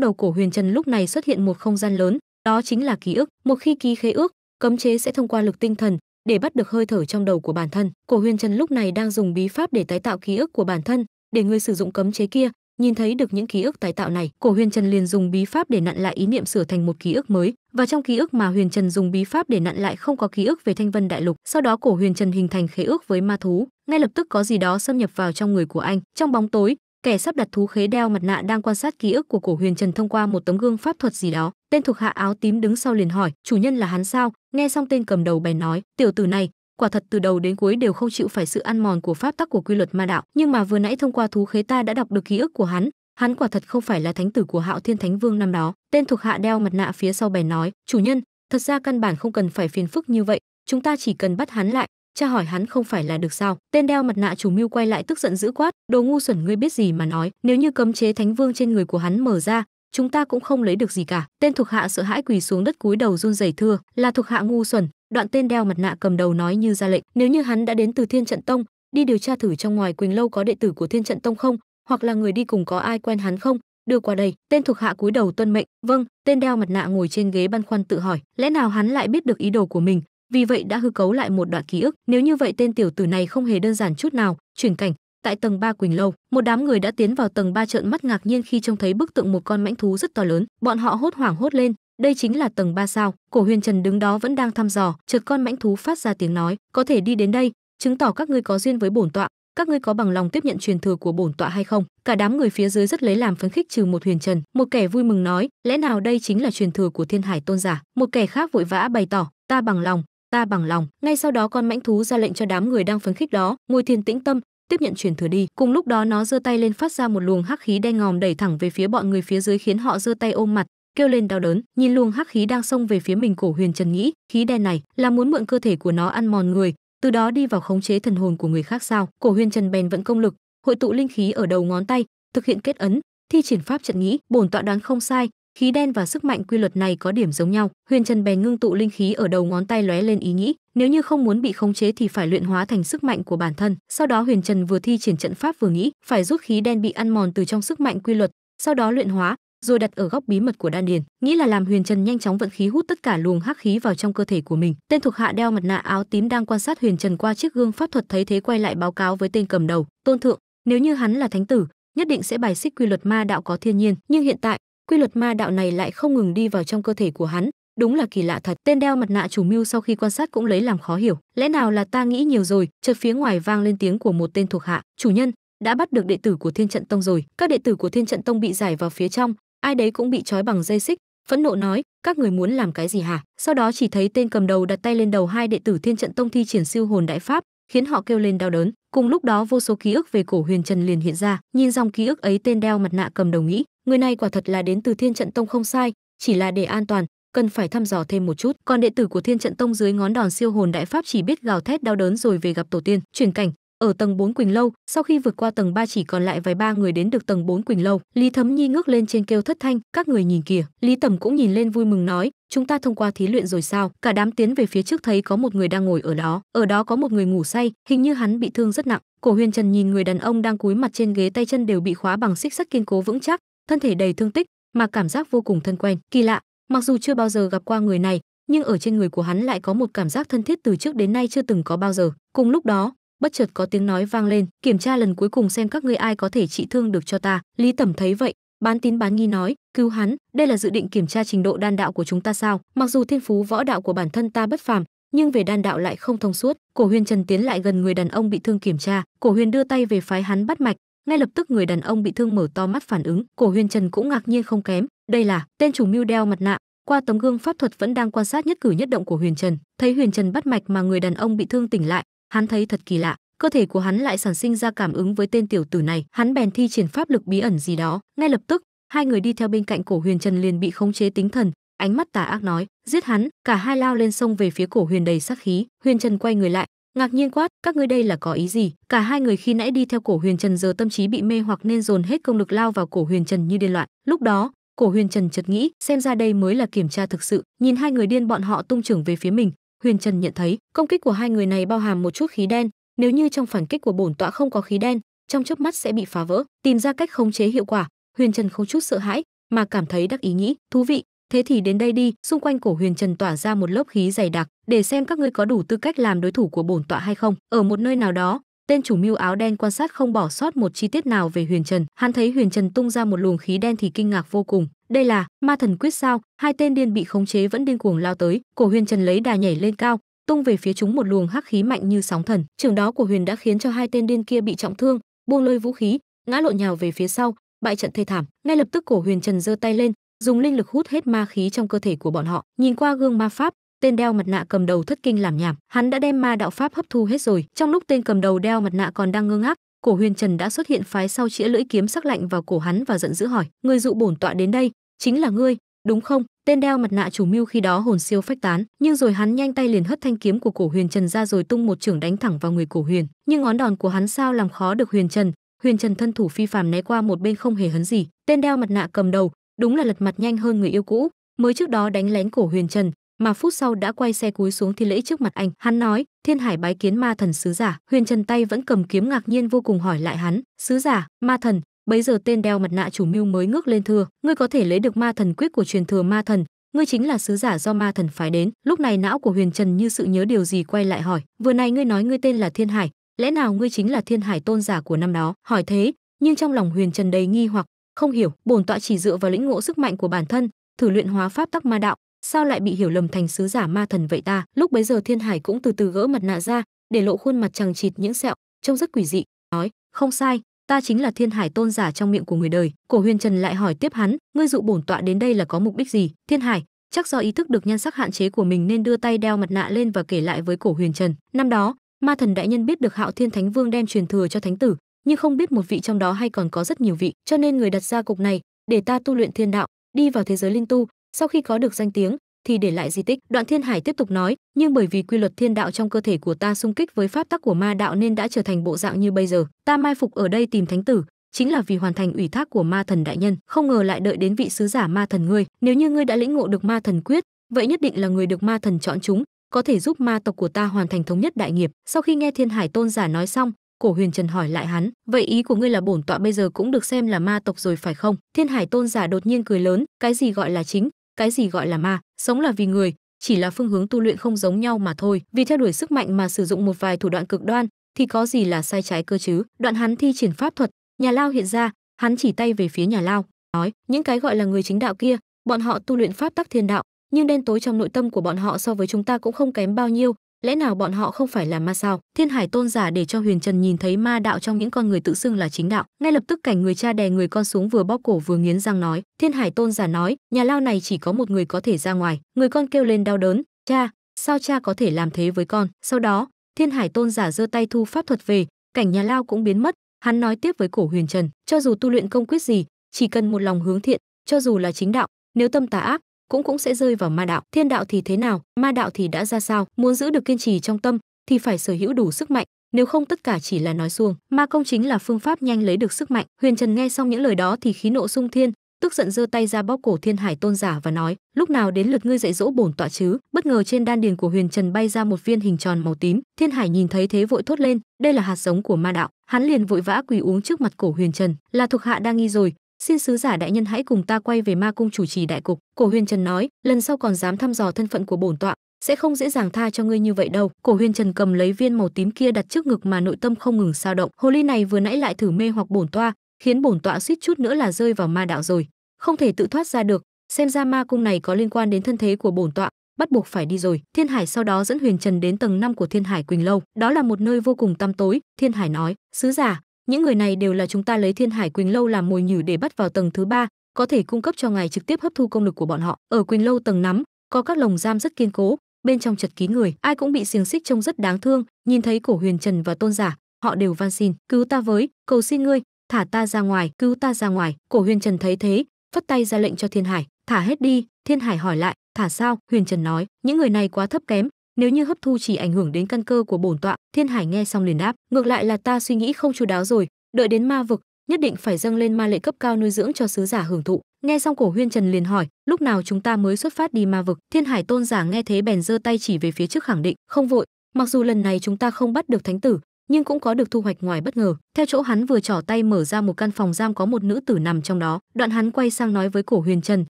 đầu cổ huyền trần lúc này xuất hiện một không gian lớn đó chính là ký ức một khi ký khế ước cấm chế sẽ thông qua lực tinh thần để bắt được hơi thở trong đầu của bản thân. Cổ Huyền Trần lúc này đang dùng bí pháp để tái tạo ký ức của bản thân, để người sử dụng cấm chế kia nhìn thấy được những ký ức tái tạo này. Cổ Huyền Trần liền dùng bí pháp để nặn lại ý niệm sửa thành một ký ức mới, và trong ký ức mà Huyền Trần dùng bí pháp để nặn lại không có ký ức về Thanh Vân Đại Lục. Sau đó Cổ Huyền Trần hình thành khế ước với ma thú, ngay lập tức có gì đó xâm nhập vào trong người của anh. Trong bóng tối, kẻ sắp đặt thú khế đeo mặt nạ đang quan sát ký ức của Cổ Huyền Trần thông qua một tấm gương pháp thuật gì đó tên thuộc hạ áo tím đứng sau liền hỏi chủ nhân là hắn sao nghe xong tên cầm đầu bèn nói tiểu tử này quả thật từ đầu đến cuối đều không chịu phải sự ăn mòn của pháp tắc của quy luật ma đạo nhưng mà vừa nãy thông qua thú khế ta đã đọc được ký ức của hắn hắn quả thật không phải là thánh tử của hạo thiên thánh vương năm đó tên thuộc hạ đeo mặt nạ phía sau bèn nói chủ nhân thật ra căn bản không cần phải phiền phức như vậy chúng ta chỉ cần bắt hắn lại cha hỏi hắn không phải là được sao tên đeo mặt nạ chủ mưu quay lại tức giận dữ quát đồ ngu xuẩn ngươi biết gì mà nói nếu như cấm chế thánh vương trên người của hắn mở ra chúng ta cũng không lấy được gì cả tên thuộc hạ sợ hãi quỳ xuống đất cúi đầu run rẩy thưa là thuộc hạ ngu xuẩn đoạn tên đeo mặt nạ cầm đầu nói như ra lệnh nếu như hắn đã đến từ thiên trận tông đi điều tra thử trong ngoài quỳnh lâu có đệ tử của thiên trận tông không hoặc là người đi cùng có ai quen hắn không đưa qua đây tên thuộc hạ cúi đầu tuân mệnh vâng tên đeo mặt nạ ngồi trên ghế băn khoăn tự hỏi lẽ nào hắn lại biết được ý đồ của mình vì vậy đã hư cấu lại một đoạn ký ức nếu như vậy tên tiểu tử này không hề đơn giản chút nào chuyển cảnh tại tầng 3 Quỳnh Lâu, một đám người đã tiến vào tầng 3 trợn mắt ngạc nhiên khi trông thấy bức tượng một con mãnh thú rất to lớn, bọn họ hốt hoảng hốt lên, đây chính là tầng 3 sao? Cổ Huyền Trần đứng đó vẫn đang thăm dò, chợt con mãnh thú phát ra tiếng nói, có thể đi đến đây, chứng tỏ các ngươi có duyên với bổn tọa, các ngươi có bằng lòng tiếp nhận truyền thừa của bổn tọa hay không? Cả đám người phía dưới rất lấy làm phấn khích trừ một Huyền Trần, một kẻ vui mừng nói, lẽ nào đây chính là truyền thừa của Thiên Hải Tôn giả? Một kẻ khác vội vã bày tỏ, ta bằng lòng, ta bằng lòng ngay sau đó con mãnh thú ra lệnh cho đám người đang phấn khích đó ngồi thiền tĩnh tâm tiếp nhận truyền thừa đi cùng lúc đó nó giơ tay lên phát ra một luồng hắc khí đen ngòm đẩy thẳng về phía bọn người phía dưới khiến họ giơ tay ôm mặt kêu lên đau đớn nhìn luồng hắc khí đang xông về phía mình cổ huyền trần nghĩ khí đen này là muốn mượn cơ thể của nó ăn mòn người từ đó đi vào khống chế thần hồn của người khác sao cổ huyền trần bèn vẫn công lực hội tụ linh khí ở đầu ngón tay thực hiện kết ấn thi triển pháp trận nghĩ bổn tọa đoán không sai khí đen và sức mạnh quy luật này có điểm giống nhau huyền trần bèn ngưng tụ linh khí ở đầu ngón tay lóe lên ý nghĩ nếu như không muốn bị khống chế thì phải luyện hóa thành sức mạnh của bản thân sau đó huyền trần vừa thi triển trận pháp vừa nghĩ phải rút khí đen bị ăn mòn từ trong sức mạnh quy luật sau đó luyện hóa rồi đặt ở góc bí mật của đan điền nghĩ là làm huyền trần nhanh chóng vận khí hút tất cả luồng hắc khí vào trong cơ thể của mình tên thuộc hạ đeo mặt nạ áo tím đang quan sát huyền trần qua chiếc gương pháp thuật thấy thế quay lại báo cáo với tên cầm đầu tôn thượng nếu như hắn là thánh tử nhất định sẽ bài xích quy luật ma đạo có thiên nhiên nhưng hiện tại quy luật ma đạo này lại không ngừng đi vào trong cơ thể của hắn đúng là kỳ lạ thật tên đeo mặt nạ chủ mưu sau khi quan sát cũng lấy làm khó hiểu lẽ nào là ta nghĩ nhiều rồi chợt phía ngoài vang lên tiếng của một tên thuộc hạ chủ nhân đã bắt được đệ tử của thiên trận tông rồi các đệ tử của thiên trận tông bị giải vào phía trong ai đấy cũng bị trói bằng dây xích phẫn nộ nói các người muốn làm cái gì hả sau đó chỉ thấy tên cầm đầu đặt tay lên đầu hai đệ tử thiên trận tông thi triển siêu hồn đại pháp khiến họ kêu lên đau đớn cùng lúc đó vô số ký ức về cổ huyền trần liền hiện ra nhìn dòng ký ức ấy tên đeo mặt nạ cầm đầu nghĩ người này quả thật là đến từ thiên trận tông không sai chỉ là để an toàn cần phải thăm dò thêm một chút còn đệ tử của thiên trận tông dưới ngón đòn siêu hồn đại pháp chỉ biết gào thét đau đớn rồi về gặp tổ tiên chuyển cảnh ở tầng 4 Quỳnh lâu, sau khi vượt qua tầng 3 chỉ còn lại vài ba người đến được tầng 4 Quỳnh lâu, Lý Thấm Nhi ngước lên trên kêu thất thanh, các người nhìn kìa. Lý Tầm cũng nhìn lên vui mừng nói, chúng ta thông qua thí luyện rồi sao? Cả đám tiến về phía trước thấy có một người đang ngồi ở đó, ở đó có một người ngủ say, hình như hắn bị thương rất nặng. Cổ Huyền Trần nhìn người đàn ông đang cúi mặt trên ghế tay chân đều bị khóa bằng xích sắt kiên cố vững chắc, thân thể đầy thương tích mà cảm giác vô cùng thân quen kỳ lạ mặc dù chưa bao giờ gặp qua người này nhưng ở trên người của hắn lại có một cảm giác thân thiết từ trước đến nay chưa từng có bao giờ cùng lúc đó bất chợt có tiếng nói vang lên kiểm tra lần cuối cùng xem các ngươi ai có thể trị thương được cho ta lý tẩm thấy vậy bán tín bán nghi nói cứu hắn đây là dự định kiểm tra trình độ đan đạo của chúng ta sao mặc dù thiên phú võ đạo của bản thân ta bất phàm nhưng về đan đạo lại không thông suốt cổ huyền trần tiến lại gần người đàn ông bị thương kiểm tra cổ huyền đưa tay về phái hắn bắt mạch ngay lập tức người đàn ông bị thương mở to mắt phản ứng cổ huyền trần cũng ngạc nhiên không kém đây là tên chủ mưu đeo mặt nạ qua tấm gương pháp thuật vẫn đang quan sát nhất cử nhất động của huyền trần thấy huyền trần bắt mạch mà người đàn ông bị thương tỉnh lại hắn thấy thật kỳ lạ cơ thể của hắn lại sản sinh ra cảm ứng với tên tiểu tử này hắn bèn thi triển pháp lực bí ẩn gì đó ngay lập tức hai người đi theo bên cạnh cổ huyền trần liền bị khống chế tính thần ánh mắt tà ác nói giết hắn cả hai lao lên sông về phía cổ huyền đầy sát khí huyền trần quay người lại ngạc nhiên quát các ngươi đây là có ý gì cả hai người khi nãy đi theo cổ huyền trần giờ tâm trí bị mê hoặc nên dồn hết công lực lao vào cổ huyền trần như điên loạn lúc đó cổ huyền trần chợt nghĩ xem ra đây mới là kiểm tra thực sự nhìn hai người điên bọn họ tung trưởng về phía mình huyền trần nhận thấy công kích của hai người này bao hàm một chút khí đen nếu như trong phản kích của bổn tọa không có khí đen trong chớp mắt sẽ bị phá vỡ tìm ra cách khống chế hiệu quả huyền trần không chút sợ hãi mà cảm thấy đắc ý nghĩ thú vị thế thì đến đây đi xung quanh cổ huyền trần tỏa ra một lớp khí dày đặc để xem các ngươi có đủ tư cách làm đối thủ của bổn tọa hay không ở một nơi nào đó tên chủ mưu áo đen quan sát không bỏ sót một chi tiết nào về huyền trần hắn thấy huyền trần tung ra một luồng khí đen thì kinh ngạc vô cùng đây là ma thần quyết sao hai tên điên bị khống chế vẫn điên cuồng lao tới cổ huyền trần lấy đà nhảy lên cao tung về phía chúng một luồng hắc khí mạnh như sóng thần trường đó của huyền đã khiến cho hai tên điên kia bị trọng thương buông lơi vũ khí ngã lộn nhào về phía sau bại trận thê thảm ngay lập tức cổ huyền trần giơ tay lên dùng linh lực hút hết ma khí trong cơ thể của bọn họ nhìn qua gương ma pháp tên đeo mặt nạ cầm đầu thất kinh làm nhảm hắn đã đem ma đạo pháp hấp thu hết rồi trong lúc tên cầm đầu đeo mặt nạ còn đang ngơ ngác cổ huyền trần đã xuất hiện phái sau chĩa lưỡi kiếm sắc lạnh vào cổ hắn và giận dữ hỏi người dụ bổn tọa đến đây chính là ngươi đúng không tên đeo mặt nạ chủ mưu khi đó hồn siêu phách tán nhưng rồi hắn nhanh tay liền hất thanh kiếm của cổ huyền trần ra rồi tung một trưởng đánh thẳng vào người cổ huyền nhưng ngón đòn của hắn sao làm khó được huyền trần huyền trần thân thủ phi phàm né qua một bên không hề hấn gì tên đeo mặt nạ cầm đầu đúng là lật mặt nhanh hơn người yêu cũ mới trước đó đánh lén cổ huyền trần mà phút sau đã quay xe cúi xuống thi lễ trước mặt anh hắn nói thiên hải bái kiến ma thần sứ giả huyền trần tay vẫn cầm kiếm ngạc nhiên vô cùng hỏi lại hắn sứ giả ma thần bấy giờ tên đeo mặt nạ chủ mưu mới ngước lên thưa ngươi có thể lấy được ma thần quyết của truyền thừa ma thần ngươi chính là sứ giả do ma thần phái đến lúc này não của huyền trần như sự nhớ điều gì quay lại hỏi vừa này ngươi nói ngươi tên là thiên hải lẽ nào ngươi chính là thiên hải tôn giả của năm đó hỏi thế nhưng trong lòng huyền trần đầy nghi hoặc không hiểu bổn tọa chỉ dựa vào lĩnh ngộ sức mạnh của bản thân thử luyện hóa pháp tắc ma đạo sao lại bị hiểu lầm thành sứ giả ma thần vậy ta lúc bấy giờ thiên hải cũng từ từ gỡ mặt nạ ra để lộ khuôn mặt chằng chịt những sẹo trông rất quỷ dị nói không sai ta chính là thiên hải tôn giả trong miệng của người đời cổ huyền trần lại hỏi tiếp hắn ngươi dụ bổn tọa đến đây là có mục đích gì thiên hải chắc do ý thức được nhan sắc hạn chế của mình nên đưa tay đeo mặt nạ lên và kể lại với cổ huyền trần năm đó ma thần đại nhân biết được hạo thiên thánh vương đem truyền thừa cho thánh tử nhưng không biết một vị trong đó hay còn có rất nhiều vị cho nên người đặt ra cục này để ta tu luyện thiên đạo đi vào thế giới linh tu sau khi có được danh tiếng thì để lại di tích đoạn thiên hải tiếp tục nói nhưng bởi vì quy luật thiên đạo trong cơ thể của ta xung kích với pháp tắc của ma đạo nên đã trở thành bộ dạng như bây giờ ta mai phục ở đây tìm thánh tử chính là vì hoàn thành ủy thác của ma thần đại nhân không ngờ lại đợi đến vị sứ giả ma thần ngươi nếu như ngươi đã lĩnh ngộ được ma thần quyết vậy nhất định là người được ma thần chọn chúng có thể giúp ma tộc của ta hoàn thành thống nhất đại nghiệp sau khi nghe thiên hải tôn giả nói xong cổ huyền trần hỏi lại hắn vậy ý của ngươi là bổn tọa bây giờ cũng được xem là ma tộc rồi phải không thiên hải tôn giả đột nhiên cười lớn cái gì gọi là chính cái gì gọi là ma sống là vì người chỉ là phương hướng tu luyện không giống nhau mà thôi vì theo đuổi sức mạnh mà sử dụng một vài thủ đoạn cực đoan thì có gì là sai trái cơ chứ đoạn hắn thi triển pháp thuật nhà lao hiện ra hắn chỉ tay về phía nhà lao nói những cái gọi là người chính đạo kia bọn họ tu luyện pháp tắc thiên đạo nhưng đen tối trong nội tâm của bọn họ so với chúng ta cũng không kém bao nhiêu lẽ nào bọn họ không phải là ma sao thiên hải tôn giả để cho huyền trần nhìn thấy ma đạo trong những con người tự xưng là chính đạo ngay lập tức cảnh người cha đè người con xuống vừa bóp cổ vừa nghiến răng nói thiên hải tôn giả nói nhà lao này chỉ có một người có thể ra ngoài người con kêu lên đau đớn cha sao cha có thể làm thế với con sau đó thiên hải tôn giả giơ tay thu pháp thuật về cảnh nhà lao cũng biến mất hắn nói tiếp với cổ huyền trần cho dù tu luyện công quyết gì chỉ cần một lòng hướng thiện cho dù là chính đạo nếu tâm tà ác cũng cũng sẽ rơi vào ma đạo thiên đạo thì thế nào ma đạo thì đã ra sao muốn giữ được kiên trì trong tâm thì phải sở hữu đủ sức mạnh nếu không tất cả chỉ là nói suông ma công chính là phương pháp nhanh lấy được sức mạnh huyền trần nghe xong những lời đó thì khí nộ sung thiên tức giận giơ tay ra bóp cổ thiên hải tôn giả và nói lúc nào đến lượt ngươi dạy dỗ bổn tọa chứ bất ngờ trên đan điền của huyền trần bay ra một viên hình tròn màu tím thiên hải nhìn thấy thế vội thốt lên đây là hạt giống của ma đạo hắn liền vội vã quỳ uống trước mặt cổ huyền trần là thuộc hạ đang nghi rồi xin sứ giả đại nhân hãy cùng ta quay về ma cung chủ trì đại cục cổ huyền trần nói lần sau còn dám thăm dò thân phận của bổn tọa sẽ không dễ dàng tha cho ngươi như vậy đâu cổ huyền trần cầm lấy viên màu tím kia đặt trước ngực mà nội tâm không ngừng sao động hồ ly này vừa nãy lại thử mê hoặc bổn tọa khiến bổn tọa suýt chút nữa là rơi vào ma đạo rồi không thể tự thoát ra được xem ra ma cung này có liên quan đến thân thế của bổn tọa bắt buộc phải đi rồi thiên hải sau đó dẫn huyền trần đến tầng 5 của thiên hải quỳnh lâu đó là một nơi vô cùng tăm tối thiên hải nói sứ giả những người này đều là chúng ta lấy thiên hải quỳnh lâu làm mồi nhử để bắt vào tầng thứ ba có thể cung cấp cho ngài trực tiếp hấp thu công lực của bọn họ ở quỳnh lâu tầng nắm có các lồng giam rất kiên cố bên trong chật kín người ai cũng bị xiềng xích trông rất đáng thương nhìn thấy cổ huyền trần và tôn giả họ đều van xin cứu ta với cầu xin ngươi thả ta ra ngoài cứu ta ra ngoài cổ huyền trần thấy thế phất tay ra lệnh cho thiên hải thả hết đi thiên hải hỏi lại thả sao huyền trần nói những người này quá thấp kém nếu như hấp thu chỉ ảnh hưởng đến căn cơ của bổn tọa thiên hải nghe xong liền đáp ngược lại là ta suy nghĩ không chú đáo rồi đợi đến ma vực nhất định phải dâng lên ma lệ cấp cao nuôi dưỡng cho sứ giả hưởng thụ nghe xong cổ huyên trần liền hỏi lúc nào chúng ta mới xuất phát đi ma vực thiên hải tôn giả nghe thế bèn giơ tay chỉ về phía trước khẳng định không vội mặc dù lần này chúng ta không bắt được thánh tử nhưng cũng có được thu hoạch ngoài bất ngờ theo chỗ hắn vừa trỏ tay mở ra một căn phòng giam có một nữ tử nằm trong đó đoạn hắn quay sang nói với cổ huyền trần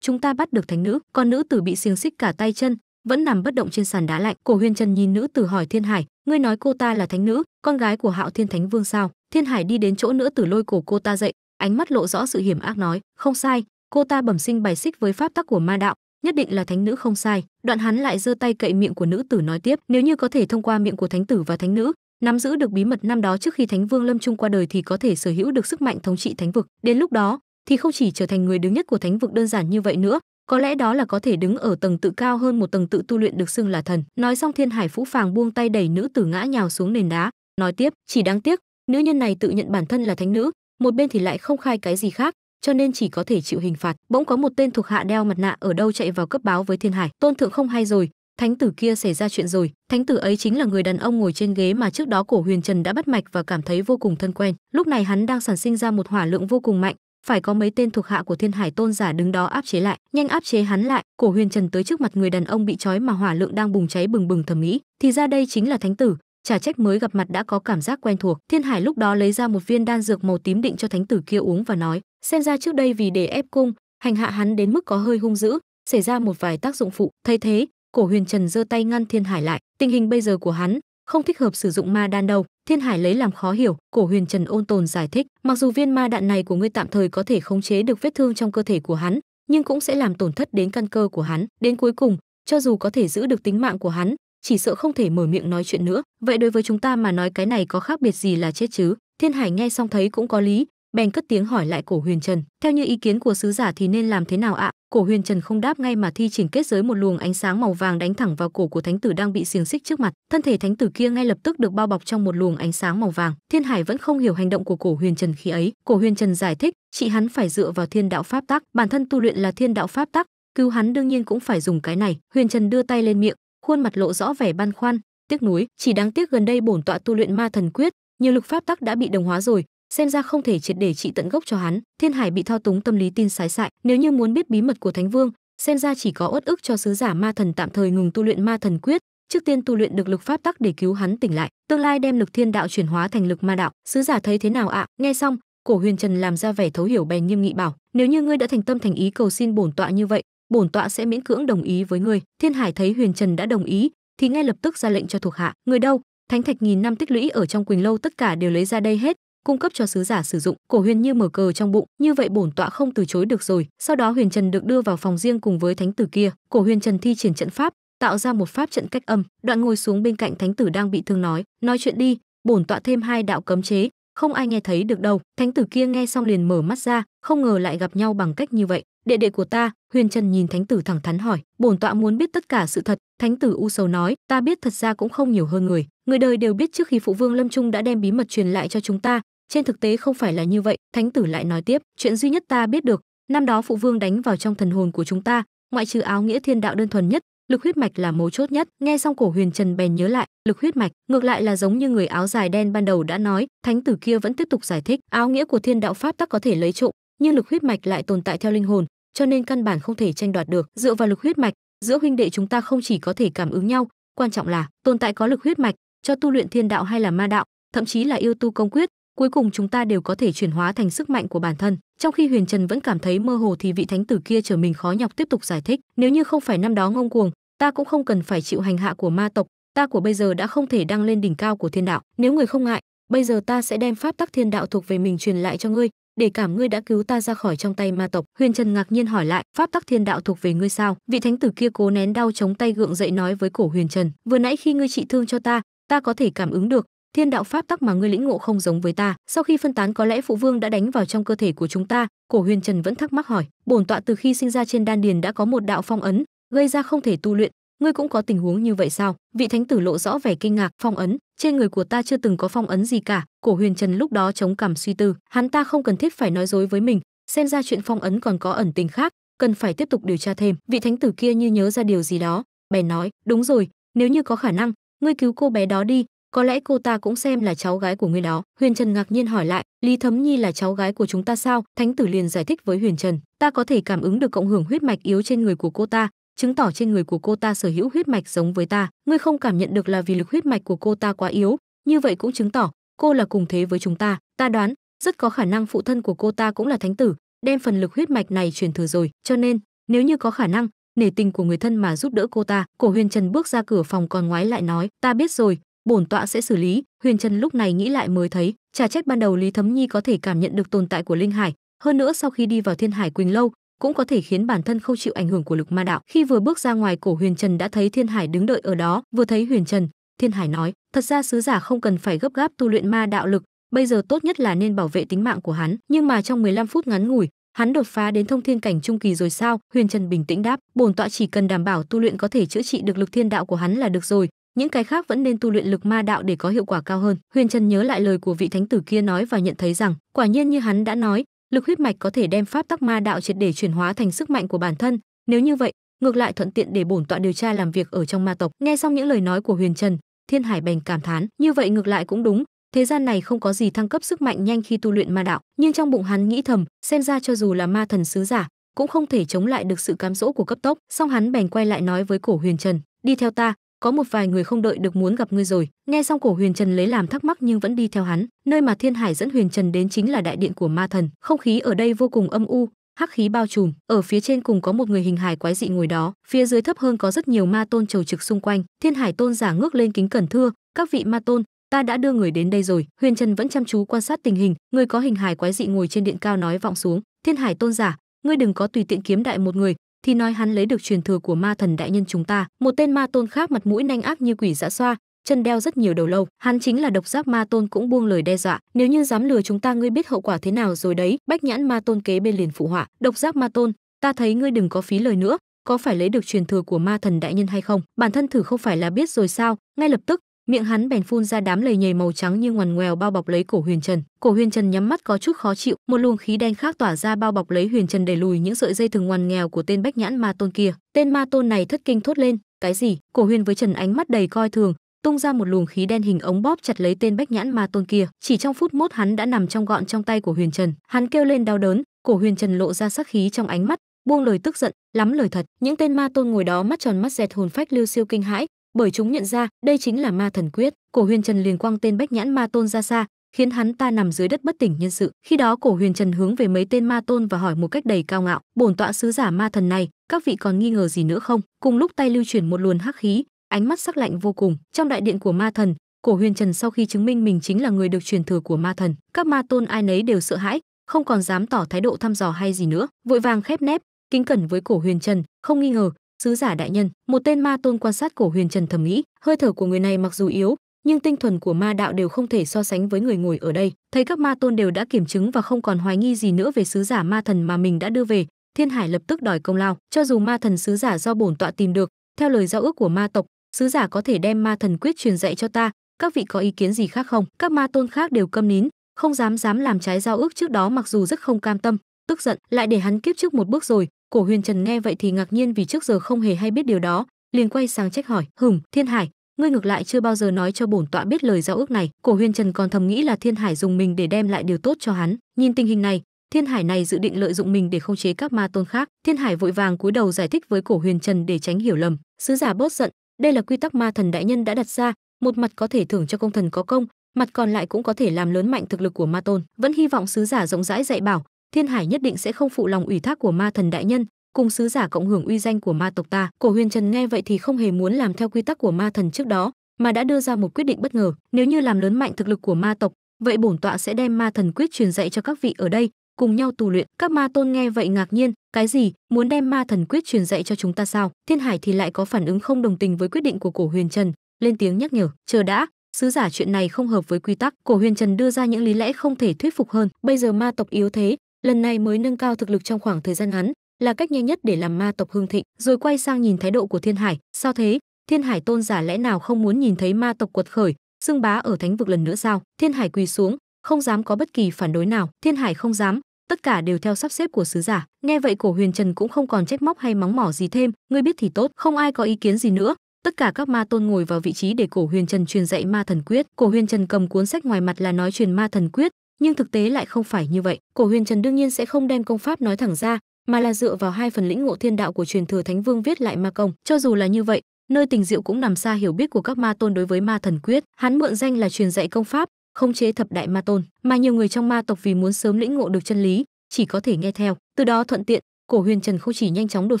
chúng ta bắt được thánh nữ còn nữ tử bị xiềng xích cả tay chân vẫn nằm bất động trên sàn đá lạnh cổ Huyên trần nhìn nữ tử hỏi thiên hải ngươi nói cô ta là thánh nữ con gái của hạo thiên thánh vương sao thiên hải đi đến chỗ nữ tử lôi cổ cô ta dậy ánh mắt lộ rõ sự hiểm ác nói không sai cô ta bẩm sinh bài xích với pháp tắc của ma đạo nhất định là thánh nữ không sai đoạn hắn lại giơ tay cậy miệng của nữ tử nói tiếp nếu như có thể thông qua miệng của thánh tử và thánh nữ nắm giữ được bí mật năm đó trước khi thánh vương lâm trung qua đời thì có thể sở hữu được sức mạnh thống trị thánh vực đến lúc đó thì không chỉ trở thành người đứng nhất của thánh vực đơn giản như vậy nữa có lẽ đó là có thể đứng ở tầng tự cao hơn một tầng tự tu luyện được xưng là thần nói xong thiên hải phũ phàng buông tay đẩy nữ tử ngã nhào xuống nền đá nói tiếp chỉ đáng tiếc nữ nhân này tự nhận bản thân là thánh nữ một bên thì lại không khai cái gì khác cho nên chỉ có thể chịu hình phạt bỗng có một tên thuộc hạ đeo mặt nạ ở đâu chạy vào cấp báo với thiên hải tôn thượng không hay rồi thánh tử kia xảy ra chuyện rồi thánh tử ấy chính là người đàn ông ngồi trên ghế mà trước đó cổ huyền trần đã bắt mạch và cảm thấy vô cùng thân quen lúc này hắn đang sản sinh ra một hỏa lượng vô cùng mạnh phải có mấy tên thuộc hạ của thiên hải tôn giả đứng đó áp chế lại nhanh áp chế hắn lại cổ huyền trần tới trước mặt người đàn ông bị trói mà hỏa lượng đang bùng cháy bừng bừng thẩm mỹ thì ra đây chính là thánh tử trả trách mới gặp mặt đã có cảm giác quen thuộc thiên hải lúc đó lấy ra một viên đan dược màu tím định cho thánh tử kia uống và nói xem ra trước đây vì để ép cung hành hạ hắn đến mức có hơi hung dữ xảy ra một vài tác dụng phụ thấy thế cổ huyền trần giơ tay ngăn thiên hải lại tình hình bây giờ của hắn không thích hợp sử dụng ma đan đâu Thiên Hải lấy làm khó hiểu, Cổ Huyền Trần ôn tồn giải thích, mặc dù viên ma đạn này của ngươi tạm thời có thể khống chế được vết thương trong cơ thể của hắn, nhưng cũng sẽ làm tổn thất đến căn cơ của hắn, đến cuối cùng, cho dù có thể giữ được tính mạng của hắn, chỉ sợ không thể mở miệng nói chuyện nữa. Vậy đối với chúng ta mà nói cái này có khác biệt gì là chết chứ? Thiên Hải nghe xong thấy cũng có lý, bèn cất tiếng hỏi lại cổ huyền trần theo như ý kiến của sứ giả thì nên làm thế nào ạ cổ huyền trần không đáp ngay mà thi triển kết giới một luồng ánh sáng màu vàng đánh thẳng vào cổ của thánh tử đang bị xiềng xích trước mặt thân thể thánh tử kia ngay lập tức được bao bọc trong một luồng ánh sáng màu vàng thiên hải vẫn không hiểu hành động của cổ huyền trần khi ấy cổ huyền trần giải thích chị hắn phải dựa vào thiên đạo pháp tắc bản thân tu luyện là thiên đạo pháp tắc cứu hắn đương nhiên cũng phải dùng cái này huyền trần đưa tay lên miệng khuôn mặt lộ rõ vẻ băn khoăn tiếc nuối chỉ đáng tiếc gần đây bổn tọa tu luyện ma thần quyết nhiều lực pháp tắc đã bị đồng hóa rồi xem ra không thể triệt để trị tận gốc cho hắn thiên hải bị thao túng tâm lý tin sái sại nếu như muốn biết bí mật của thánh vương xem ra chỉ có uất ức cho sứ giả ma thần tạm thời ngừng tu luyện ma thần quyết trước tiên tu luyện được lực pháp tắc để cứu hắn tỉnh lại tương lai đem lực thiên đạo chuyển hóa thành lực ma đạo sứ giả thấy thế nào ạ nghe xong cổ huyền trần làm ra vẻ thấu hiểu bèn nghiêm nghị bảo nếu như ngươi đã thành tâm thành ý cầu xin bổn tọa như vậy bổn tọa sẽ miễn cưỡng đồng ý với ngươi thiên hải thấy huyền trần đã đồng ý thì ngay lập tức ra lệnh cho thuộc hạ người đâu thánh thạch nghìn năm tích lũy ở trong quỳnh lâu tất cả đều lấy ra đây hết cung cấp cho sứ giả sử dụng cổ huyền như mở cờ trong bụng như vậy bổn tọa không từ chối được rồi sau đó huyền trần được đưa vào phòng riêng cùng với thánh tử kia cổ huyền trần thi triển trận pháp tạo ra một pháp trận cách âm đoạn ngồi xuống bên cạnh thánh tử đang bị thương nói nói chuyện đi bổn tọa thêm hai đạo cấm chế không ai nghe thấy được đâu thánh tử kia nghe xong liền mở mắt ra không ngờ lại gặp nhau bằng cách như vậy đệ đệ của ta huyền trần nhìn thánh tử thẳng thắn hỏi bổn tọa muốn biết tất cả sự thật thánh tử u sầu nói ta biết thật ra cũng không nhiều hơn người người đời đều biết trước khi phụ vương lâm trung đã đem bí mật truyền lại cho chúng ta trên thực tế không phải là như vậy thánh tử lại nói tiếp chuyện duy nhất ta biết được năm đó phụ vương đánh vào trong thần hồn của chúng ta ngoại trừ áo nghĩa thiên đạo đơn thuần nhất lực huyết mạch là mấu chốt nhất nghe xong cổ huyền trần bèn nhớ lại lực huyết mạch ngược lại là giống như người áo dài đen ban đầu đã nói thánh tử kia vẫn tiếp tục giải thích áo nghĩa của thiên đạo pháp tắc có thể lấy trộm nhưng lực huyết mạch lại tồn tại theo linh hồn cho nên căn bản không thể tranh đoạt được dựa vào lực huyết mạch giữa huynh đệ chúng ta không chỉ có thể cảm ứng nhau quan trọng là tồn tại có lực huyết mạch cho tu luyện thiên đạo hay là ma đạo thậm chí là yêu tu công quyết cuối cùng chúng ta đều có thể chuyển hóa thành sức mạnh của bản thân trong khi huyền trần vẫn cảm thấy mơ hồ thì vị thánh tử kia trở mình khó nhọc tiếp tục giải thích nếu như không phải năm đó ngông cuồng ta cũng không cần phải chịu hành hạ của ma tộc ta của bây giờ đã không thể đăng lên đỉnh cao của thiên đạo nếu người không ngại bây giờ ta sẽ đem pháp tắc thiên đạo thuộc về mình truyền lại cho ngươi để cảm ngươi đã cứu ta ra khỏi trong tay ma tộc huyền trần ngạc nhiên hỏi lại pháp tắc thiên đạo thuộc về ngươi sao vị thánh tử kia cố nén đau chống tay gượng dậy nói với cổ huyền trần vừa nãy khi ngươi trị thương cho ta ta có thể cảm ứng được thiên đạo pháp tắc mà ngươi lĩnh ngộ không giống với ta sau khi phân tán có lẽ phụ vương đã đánh vào trong cơ thể của chúng ta cổ huyền trần vẫn thắc mắc hỏi bổn tọa từ khi sinh ra trên đan điền đã có một đạo phong ấn gây ra không thể tu luyện ngươi cũng có tình huống như vậy sao vị thánh tử lộ rõ vẻ kinh ngạc phong ấn trên người của ta chưa từng có phong ấn gì cả cổ huyền trần lúc đó chống cảm suy tư hắn ta không cần thiết phải nói dối với mình xem ra chuyện phong ấn còn có ẩn tình khác cần phải tiếp tục điều tra thêm vị thánh tử kia như nhớ ra điều gì đó bèn nói đúng rồi nếu như có khả năng ngươi cứu cô bé đó đi có lẽ cô ta cũng xem là cháu gái của ngươi đó huyền trần ngạc nhiên hỏi lại lý thấm nhi là cháu gái của chúng ta sao thánh tử liền giải thích với huyền trần ta có thể cảm ứng được cộng hưởng huyết mạch yếu trên người của cô ta chứng tỏ trên người của cô ta sở hữu huyết mạch giống với ta ngươi không cảm nhận được là vì lực huyết mạch của cô ta quá yếu như vậy cũng chứng tỏ cô là cùng thế với chúng ta ta đoán rất có khả năng phụ thân của cô ta cũng là thánh tử đem phần lực huyết mạch này truyền thừa rồi cho nên nếu như có khả năng nể tình của người thân mà giúp đỡ cô ta cổ huyền trần bước ra cửa phòng còn ngoái lại nói ta biết rồi bổn tọa sẽ xử lý huyền trần lúc này nghĩ lại mới thấy trả trách ban đầu lý thấm nhi có thể cảm nhận được tồn tại của linh hải hơn nữa sau khi đi vào thiên hải quỳnh lâu cũng có thể khiến bản thân không chịu ảnh hưởng của lực ma đạo khi vừa bước ra ngoài cổ huyền trần đã thấy thiên hải đứng đợi ở đó vừa thấy huyền trần thiên hải nói thật ra sứ giả không cần phải gấp gáp tu luyện ma đạo lực bây giờ tốt nhất là nên bảo vệ tính mạng của hắn nhưng mà trong 15 phút ngắn ngủi hắn đột phá đến thông thiên cảnh trung kỳ rồi sao huyền trần bình tĩnh đáp bổn tọa chỉ cần đảm bảo tu luyện có thể chữa trị được lực thiên đạo của hắn là được rồi những cái khác vẫn nên tu luyện lực ma đạo để có hiệu quả cao hơn huyền trần nhớ lại lời của vị thánh tử kia nói và nhận thấy rằng quả nhiên như hắn đã nói lực huyết mạch có thể đem pháp tắc ma đạo triệt để chuyển hóa thành sức mạnh của bản thân nếu như vậy ngược lại thuận tiện để bổn tọa điều tra làm việc ở trong ma tộc nghe xong những lời nói của huyền trần thiên hải bành cảm thán như vậy ngược lại cũng đúng thế gian này không có gì thăng cấp sức mạnh nhanh khi tu luyện ma đạo nhưng trong bụng hắn nghĩ thầm xem ra cho dù là ma thần sứ giả cũng không thể chống lại được sự cám dỗ của cấp tốc song hắn bèn quay lại nói với cổ huyền trần đi theo ta có một vài người không đợi được muốn gặp ngươi rồi nghe xong cổ huyền trần lấy làm thắc mắc nhưng vẫn đi theo hắn nơi mà thiên hải dẫn huyền trần đến chính là đại điện của ma thần không khí ở đây vô cùng âm u hắc khí bao trùm ở phía trên cùng có một người hình hài quái dị ngồi đó phía dưới thấp hơn có rất nhiều ma tôn trầu trực xung quanh thiên hải tôn giả ngước lên kính cẩn thưa các vị ma tôn ta đã đưa người đến đây rồi huyền trần vẫn chăm chú quan sát tình hình người có hình hài quái dị ngồi trên điện cao nói vọng xuống thiên hải tôn giả ngươi đừng có tùy tiện kiếm đại một người thì nói hắn lấy được truyền thừa của ma thần đại nhân chúng ta một tên ma tôn khác mặt mũi nanh ác như quỷ dã xoa chân đeo rất nhiều đầu lâu hắn chính là độc giác ma tôn cũng buông lời đe dọa nếu như dám lừa chúng ta ngươi biết hậu quả thế nào rồi đấy bách nhãn ma tôn kế bên liền phụ họa độc giác ma tôn ta thấy ngươi đừng có phí lời nữa có phải lấy được truyền thừa của ma thần đại nhân hay không bản thân thử không phải là biết rồi sao ngay lập tức miệng hắn bèn phun ra đám lầy nhầy màu trắng như ngoằn ngoèo bao bọc lấy cổ huyền trần cổ huyền trần nhắm mắt có chút khó chịu một luồng khí đen khác tỏa ra bao bọc lấy huyền trần để lùi những sợi dây thừng ngoằn nghèo của tên bách nhãn ma tôn kia tên ma tôn này thất kinh thốt lên cái gì cổ huyền với trần ánh mắt đầy coi thường tung ra một luồng khí đen hình ống bóp chặt lấy tên bách nhãn ma tôn kia chỉ trong phút mốt hắn đã nằm trong gọn trong tay của huyền trần hắn kêu lên đau đớn cổ huyền trần lộ ra sắc khí trong ánh mắt buông lời tức giận lắm lời thật những tên ma tôn ngồi đó mắt tròn mắt dẹt hồn phách lưu siêu kinh hãi bởi chúng nhận ra đây chính là ma thần quyết cổ huyền trần liền quăng tên bách nhãn ma tôn ra xa khiến hắn ta nằm dưới đất bất tỉnh nhân sự khi đó cổ huyền trần hướng về mấy tên ma tôn và hỏi một cách đầy cao ngạo bổn tọa sứ giả ma thần này các vị còn nghi ngờ gì nữa không cùng lúc tay lưu chuyển một luồng hắc khí ánh mắt sắc lạnh vô cùng trong đại điện của ma thần cổ huyền trần sau khi chứng minh mình chính là người được truyền thừa của ma thần các ma tôn ai nấy đều sợ hãi không còn dám tỏ thái độ thăm dò hay gì nữa vội vàng khép nép kính cẩn với cổ huyền trần không nghi ngờ sứ giả đại nhân một tên ma tôn quan sát cổ huyền trần thầm nghĩ hơi thở của người này mặc dù yếu nhưng tinh thuần của ma đạo đều không thể so sánh với người ngồi ở đây thấy các ma tôn đều đã kiểm chứng và không còn hoài nghi gì nữa về sứ giả ma thần mà mình đã đưa về thiên hải lập tức đòi công lao cho dù ma thần sứ giả do bổn tọa tìm được theo lời giao ước của ma tộc sứ giả có thể đem ma thần quyết truyền dạy cho ta các vị có ý kiến gì khác không các ma tôn khác đều câm nín không dám dám làm trái giao ước trước đó mặc dù rất không cam tâm tức giận lại để hắn kiếp trước một bước rồi Cổ Huyền Trần nghe vậy thì ngạc nhiên vì trước giờ không hề hay biết điều đó, liền quay sang trách hỏi, "Hửm, Thiên Hải, ngươi ngược lại chưa bao giờ nói cho bổn tọa biết lời giao ước này." Cổ Huyền Trần còn thầm nghĩ là Thiên Hải dùng mình để đem lại điều tốt cho hắn, nhìn tình hình này, Thiên Hải này dự định lợi dụng mình để khống chế các ma tôn khác. Thiên Hải vội vàng cúi đầu giải thích với Cổ Huyền Trần để tránh hiểu lầm. Sứ giả bớt giận, đây là quy tắc ma thần đại nhân đã đặt ra, một mặt có thể thưởng cho công thần có công, mặt còn lại cũng có thể làm lớn mạnh thực lực của ma tôn. Vẫn hy vọng sứ giả rộng rãi dạy bảo, Thiên Hải nhất định sẽ không phụ lòng ủy thác của Ma thần đại nhân, cùng sứ giả cộng hưởng uy danh của ma tộc ta. Cổ Huyền Trần nghe vậy thì không hề muốn làm theo quy tắc của ma thần trước đó, mà đã đưa ra một quyết định bất ngờ, nếu như làm lớn mạnh thực lực của ma tộc, vậy bổn tọa sẽ đem ma thần quyết truyền dạy cho các vị ở đây, cùng nhau tu luyện. Các ma tôn nghe vậy ngạc nhiên, cái gì? Muốn đem ma thần quyết truyền dạy cho chúng ta sao? Thiên Hải thì lại có phản ứng không đồng tình với quyết định của Cổ Huyền Trần, lên tiếng nhắc nhở, chờ đã, sứ giả chuyện này không hợp với quy tắc cổ huyền trần đưa ra những lý lẽ không thể thuyết phục hơn bây giờ ma tộc yếu thế lần này mới nâng cao thực lực trong khoảng thời gian ngắn là cách nhanh nhất để làm ma tộc hương thịnh rồi quay sang nhìn thái độ của thiên hải sao thế thiên hải tôn giả lẽ nào không muốn nhìn thấy ma tộc quật khởi xưng bá ở thánh vực lần nữa sao thiên hải quỳ xuống không dám có bất kỳ phản đối nào thiên hải không dám tất cả đều theo sắp xếp của sứ giả nghe vậy cổ huyền trần cũng không còn trách móc hay mắng mỏ gì thêm ngươi biết thì tốt không ai có ý kiến gì nữa tất cả các ma tôn ngồi vào vị trí để cổ huyền trần truyền dạy ma thần quyết cổ huyền trần cầm cuốn sách ngoài mặt là nói truyền ma thần quyết nhưng thực tế lại không phải như vậy cổ huyền trần đương nhiên sẽ không đem công pháp nói thẳng ra mà là dựa vào hai phần lĩnh ngộ thiên đạo của truyền thừa thánh vương viết lại ma công cho dù là như vậy nơi tình diệu cũng nằm xa hiểu biết của các ma tôn đối với ma thần quyết hắn mượn danh là truyền dạy công pháp không chế thập đại ma tôn mà nhiều người trong ma tộc vì muốn sớm lĩnh ngộ được chân lý chỉ có thể nghe theo từ đó thuận tiện cổ huyền trần không chỉ nhanh chóng đột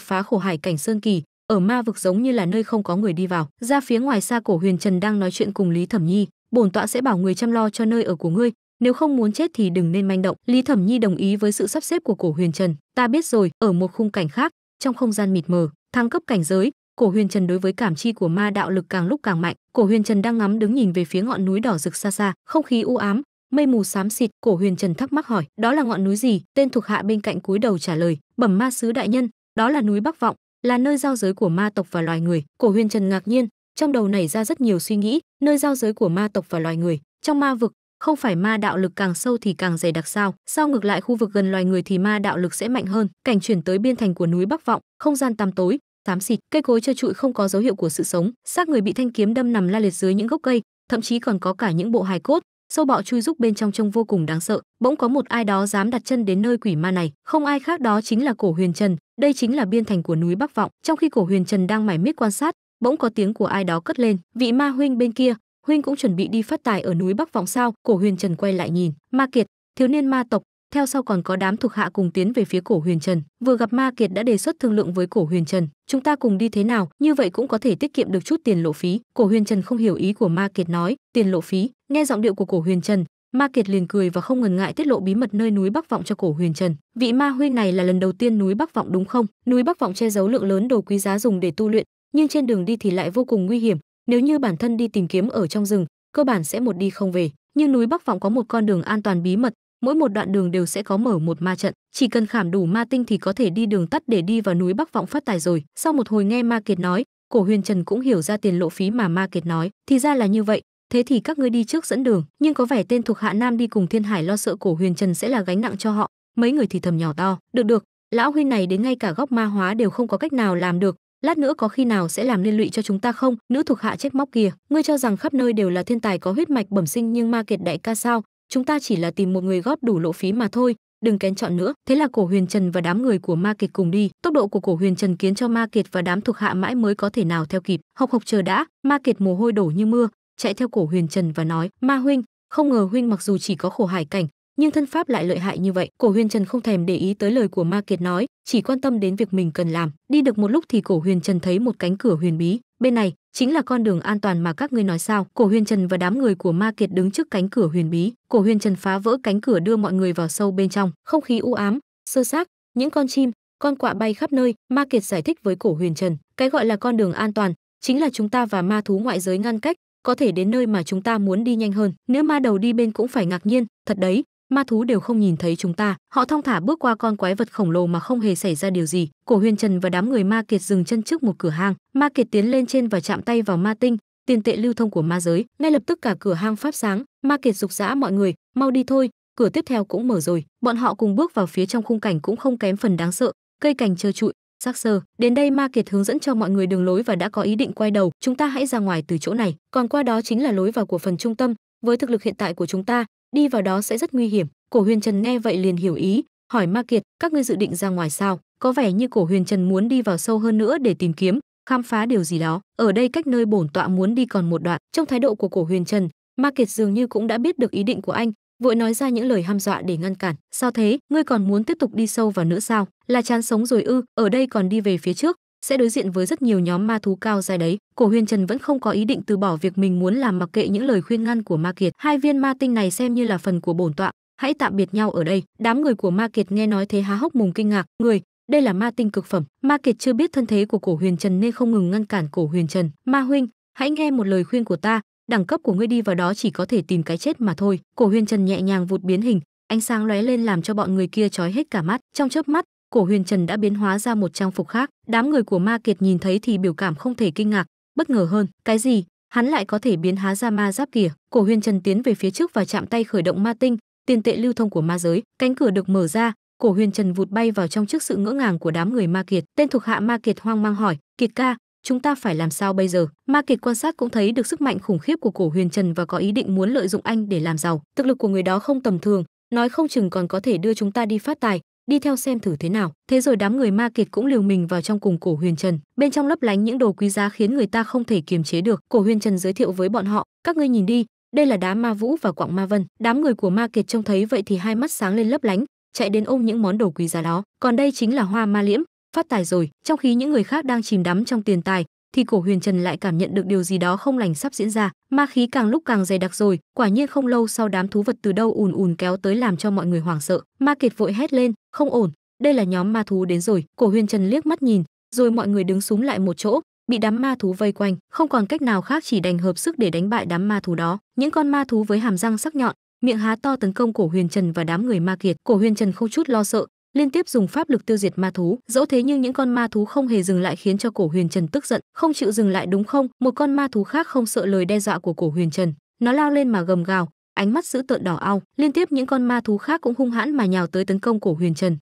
phá khổ hải cảnh sơn kỳ ở ma vực giống như là nơi không có người đi vào ra phía ngoài xa cổ huyền trần đang nói chuyện cùng lý thẩm nhi bổn tọa sẽ bảo người chăm lo cho nơi ở của ngươi nếu không muốn chết thì đừng nên manh động lý thẩm nhi đồng ý với sự sắp xếp của cổ huyền trần ta biết rồi ở một khung cảnh khác trong không gian mịt mờ thăng cấp cảnh giới cổ huyền trần đối với cảm chi của ma đạo lực càng lúc càng mạnh cổ huyền trần đang ngắm đứng nhìn về phía ngọn núi đỏ rực xa xa không khí u ám mây mù xám xịt cổ huyền trần thắc mắc hỏi đó là ngọn núi gì tên thuộc hạ bên cạnh cúi đầu trả lời bẩm ma sứ đại nhân đó là núi bắc vọng là nơi giao giới của ma tộc và loài người cổ huyền trần ngạc nhiên trong đầu nảy ra rất nhiều suy nghĩ nơi giao giới của ma tộc và loài người trong ma vực không phải ma đạo lực càng sâu thì càng dày đặc sao sao ngược lại khu vực gần loài người thì ma đạo lực sẽ mạnh hơn cảnh chuyển tới biên thành của núi bắc vọng không gian tăm tối xám xịt cây cối trơ trụi không có dấu hiệu của sự sống xác người bị thanh kiếm đâm nằm la liệt dưới những gốc cây thậm chí còn có cả những bộ hài cốt sâu bọ chui rúc bên trong trông vô cùng đáng sợ bỗng có một ai đó dám đặt chân đến nơi quỷ ma này không ai khác đó chính là cổ huyền trần đây chính là biên thành của núi bắc vọng trong khi cổ huyền trần đang mải miết quan sát bỗng có tiếng của ai đó cất lên vị ma huynh bên kia huynh cũng chuẩn bị đi phát tài ở núi bắc vọng sao cổ huyền trần quay lại nhìn ma kiệt thiếu niên ma tộc theo sau còn có đám thuộc hạ cùng tiến về phía cổ huyền trần vừa gặp ma kiệt đã đề xuất thương lượng với cổ huyền trần chúng ta cùng đi thế nào như vậy cũng có thể tiết kiệm được chút tiền lộ phí cổ huyền trần không hiểu ý của ma kiệt nói tiền lộ phí nghe giọng điệu của cổ huyền trần ma kiệt liền cười và không ngần ngại tiết lộ bí mật nơi núi bắc vọng cho cổ huyền trần vị ma huynh này là lần đầu tiên núi bắc vọng đúng không núi bắc vọng che giấu lượng lớn đồ quý giá dùng để tu luyện nhưng trên đường đi thì lại vô cùng nguy hiểm nếu như bản thân đi tìm kiếm ở trong rừng cơ bản sẽ một đi không về nhưng núi bắc vọng có một con đường an toàn bí mật mỗi một đoạn đường đều sẽ có mở một ma trận chỉ cần khảm đủ ma tinh thì có thể đi đường tắt để đi vào núi bắc vọng phát tài rồi sau một hồi nghe ma kiệt nói cổ huyền trần cũng hiểu ra tiền lộ phí mà ma kiệt nói thì ra là như vậy thế thì các ngươi đi trước dẫn đường nhưng có vẻ tên thuộc hạ nam đi cùng thiên hải lo sợ cổ huyền trần sẽ là gánh nặng cho họ mấy người thì thầm nhỏ to được được lão huynh này đến ngay cả góc ma hóa đều không có cách nào làm được lát nữa có khi nào sẽ làm liên lụy cho chúng ta không nữ thuộc hạ trách móc kia, ngươi cho rằng khắp nơi đều là thiên tài có huyết mạch bẩm sinh nhưng ma kiệt đại ca sao chúng ta chỉ là tìm một người góp đủ lộ phí mà thôi đừng kén chọn nữa thế là cổ huyền trần và đám người của ma kiệt cùng đi tốc độ của cổ huyền trần kiến cho ma kiệt và đám thuộc hạ mãi mới có thể nào theo kịp học học chờ đã ma kiệt mồ hôi đổ như mưa chạy theo cổ huyền trần và nói ma huynh không ngờ huynh mặc dù chỉ có khổ hải cảnh nhưng thân pháp lại lợi hại như vậy cổ huyền trần không thèm để ý tới lời của ma kiệt nói chỉ quan tâm đến việc mình cần làm đi được một lúc thì cổ huyền trần thấy một cánh cửa huyền bí bên này chính là con đường an toàn mà các ngươi nói sao cổ huyền trần và đám người của ma kiệt đứng trước cánh cửa huyền bí cổ huyền trần phá vỡ cánh cửa đưa mọi người vào sâu bên trong không khí u ám sơ xác những con chim con quạ bay khắp nơi ma kiệt giải thích với cổ huyền trần cái gọi là con đường an toàn chính là chúng ta và ma thú ngoại giới ngăn cách có thể đến nơi mà chúng ta muốn đi nhanh hơn nếu ma đầu đi bên cũng phải ngạc nhiên thật đấy ma thú đều không nhìn thấy chúng ta họ thong thả bước qua con quái vật khổng lồ mà không hề xảy ra điều gì cổ huyền trần và đám người ma kiệt dừng chân trước một cửa hang. ma kiệt tiến lên trên và chạm tay vào ma tinh tiền tệ lưu thông của ma giới ngay lập tức cả cửa hang phát sáng ma kiệt dục dã mọi người mau đi thôi cửa tiếp theo cũng mở rồi bọn họ cùng bước vào phía trong khung cảnh cũng không kém phần đáng sợ cây cành trơ trụi xác sơ đến đây ma kiệt hướng dẫn cho mọi người đường lối và đã có ý định quay đầu chúng ta hãy ra ngoài từ chỗ này còn qua đó chính là lối vào của phần trung tâm với thực lực hiện tại của chúng ta đi vào đó sẽ rất nguy hiểm cổ huyền trần nghe vậy liền hiểu ý hỏi ma kiệt các ngươi dự định ra ngoài sao có vẻ như cổ huyền trần muốn đi vào sâu hơn nữa để tìm kiếm khám phá điều gì đó ở đây cách nơi bổn tọa muốn đi còn một đoạn trong thái độ của cổ huyền trần ma kiệt dường như cũng đã biết được ý định của anh vội nói ra những lời hăm dọa để ngăn cản sao thế ngươi còn muốn tiếp tục đi sâu vào nữa sao là chán sống rồi ư ở đây còn đi về phía trước sẽ đối diện với rất nhiều nhóm ma thú cao dài đấy cổ huyền trần vẫn không có ý định từ bỏ việc mình muốn làm mặc kệ những lời khuyên ngăn của ma kiệt hai viên ma tinh này xem như là phần của bổn tọa hãy tạm biệt nhau ở đây đám người của ma kiệt nghe nói thế há hốc mồm kinh ngạc người đây là ma tinh cực phẩm ma kiệt chưa biết thân thế của cổ huyền trần nên không ngừng ngăn cản cổ huyền trần ma huynh hãy nghe một lời khuyên của ta đẳng cấp của ngươi đi vào đó chỉ có thể tìm cái chết mà thôi cổ huyền trần nhẹ nhàng vụt biến hình ánh sáng lóe lên làm cho bọn người kia trói hết cả mắt trong chớp mắt cổ huyền trần đã biến hóa ra một trang phục khác đám người của ma kiệt nhìn thấy thì biểu cảm không thể kinh ngạc bất ngờ hơn cái gì hắn lại có thể biến hóa ra ma giáp kìa cổ huyền trần tiến về phía trước và chạm tay khởi động ma tinh tiền tệ lưu thông của ma giới cánh cửa được mở ra cổ huyền trần vụt bay vào trong trước sự ngỡ ngàng của đám người ma kiệt tên thuộc hạ ma kiệt hoang mang hỏi kiệt ca chúng ta phải làm sao bây giờ ma kiệt quan sát cũng thấy được sức mạnh khủng khiếp của cổ huyền trần và có ý định muốn lợi dụng anh để làm giàu thực lực của người đó không tầm thường nói không chừng còn có thể đưa chúng ta đi phát tài đi theo xem thử thế nào thế rồi đám người ma kiệt cũng liều mình vào trong cùng cổ huyền trần bên trong lấp lánh những đồ quý giá khiến người ta không thể kiềm chế được cổ huyền trần giới thiệu với bọn họ các ngươi nhìn đi đây là đá ma vũ và quạng ma vân đám người của ma kiệt trông thấy vậy thì hai mắt sáng lên lấp lánh chạy đến ôm những món đồ quý giá đó còn đây chính là hoa ma liễm phát tài rồi trong khi những người khác đang chìm đắm trong tiền tài thì cổ huyền trần lại cảm nhận được điều gì đó không lành sắp diễn ra ma khí càng lúc càng dày đặc rồi quả nhiên không lâu sau đám thú vật từ đâu ùn ùn kéo tới làm cho mọi người hoảng sợ ma kiệt vội hét lên không ổn đây là nhóm ma thú đến rồi cổ huyền trần liếc mắt nhìn rồi mọi người đứng súng lại một chỗ bị đám ma thú vây quanh không còn cách nào khác chỉ đành hợp sức để đánh bại đám ma thú đó những con ma thú với hàm răng sắc nhọn miệng há to tấn công cổ huyền trần và đám người ma kiệt cổ huyền trần không chút lo sợ liên tiếp dùng pháp lực tiêu diệt ma thú dẫu thế nhưng những con ma thú không hề dừng lại khiến cho cổ huyền trần tức giận không chịu dừng lại đúng không một con ma thú khác không sợ lời đe dọa của cổ huyền trần nó lao lên mà gầm gào ánh mắt dữ tợn đỏ ao liên tiếp những con ma thú khác cũng hung hãn mà nhào tới tấn công cổ huyền trần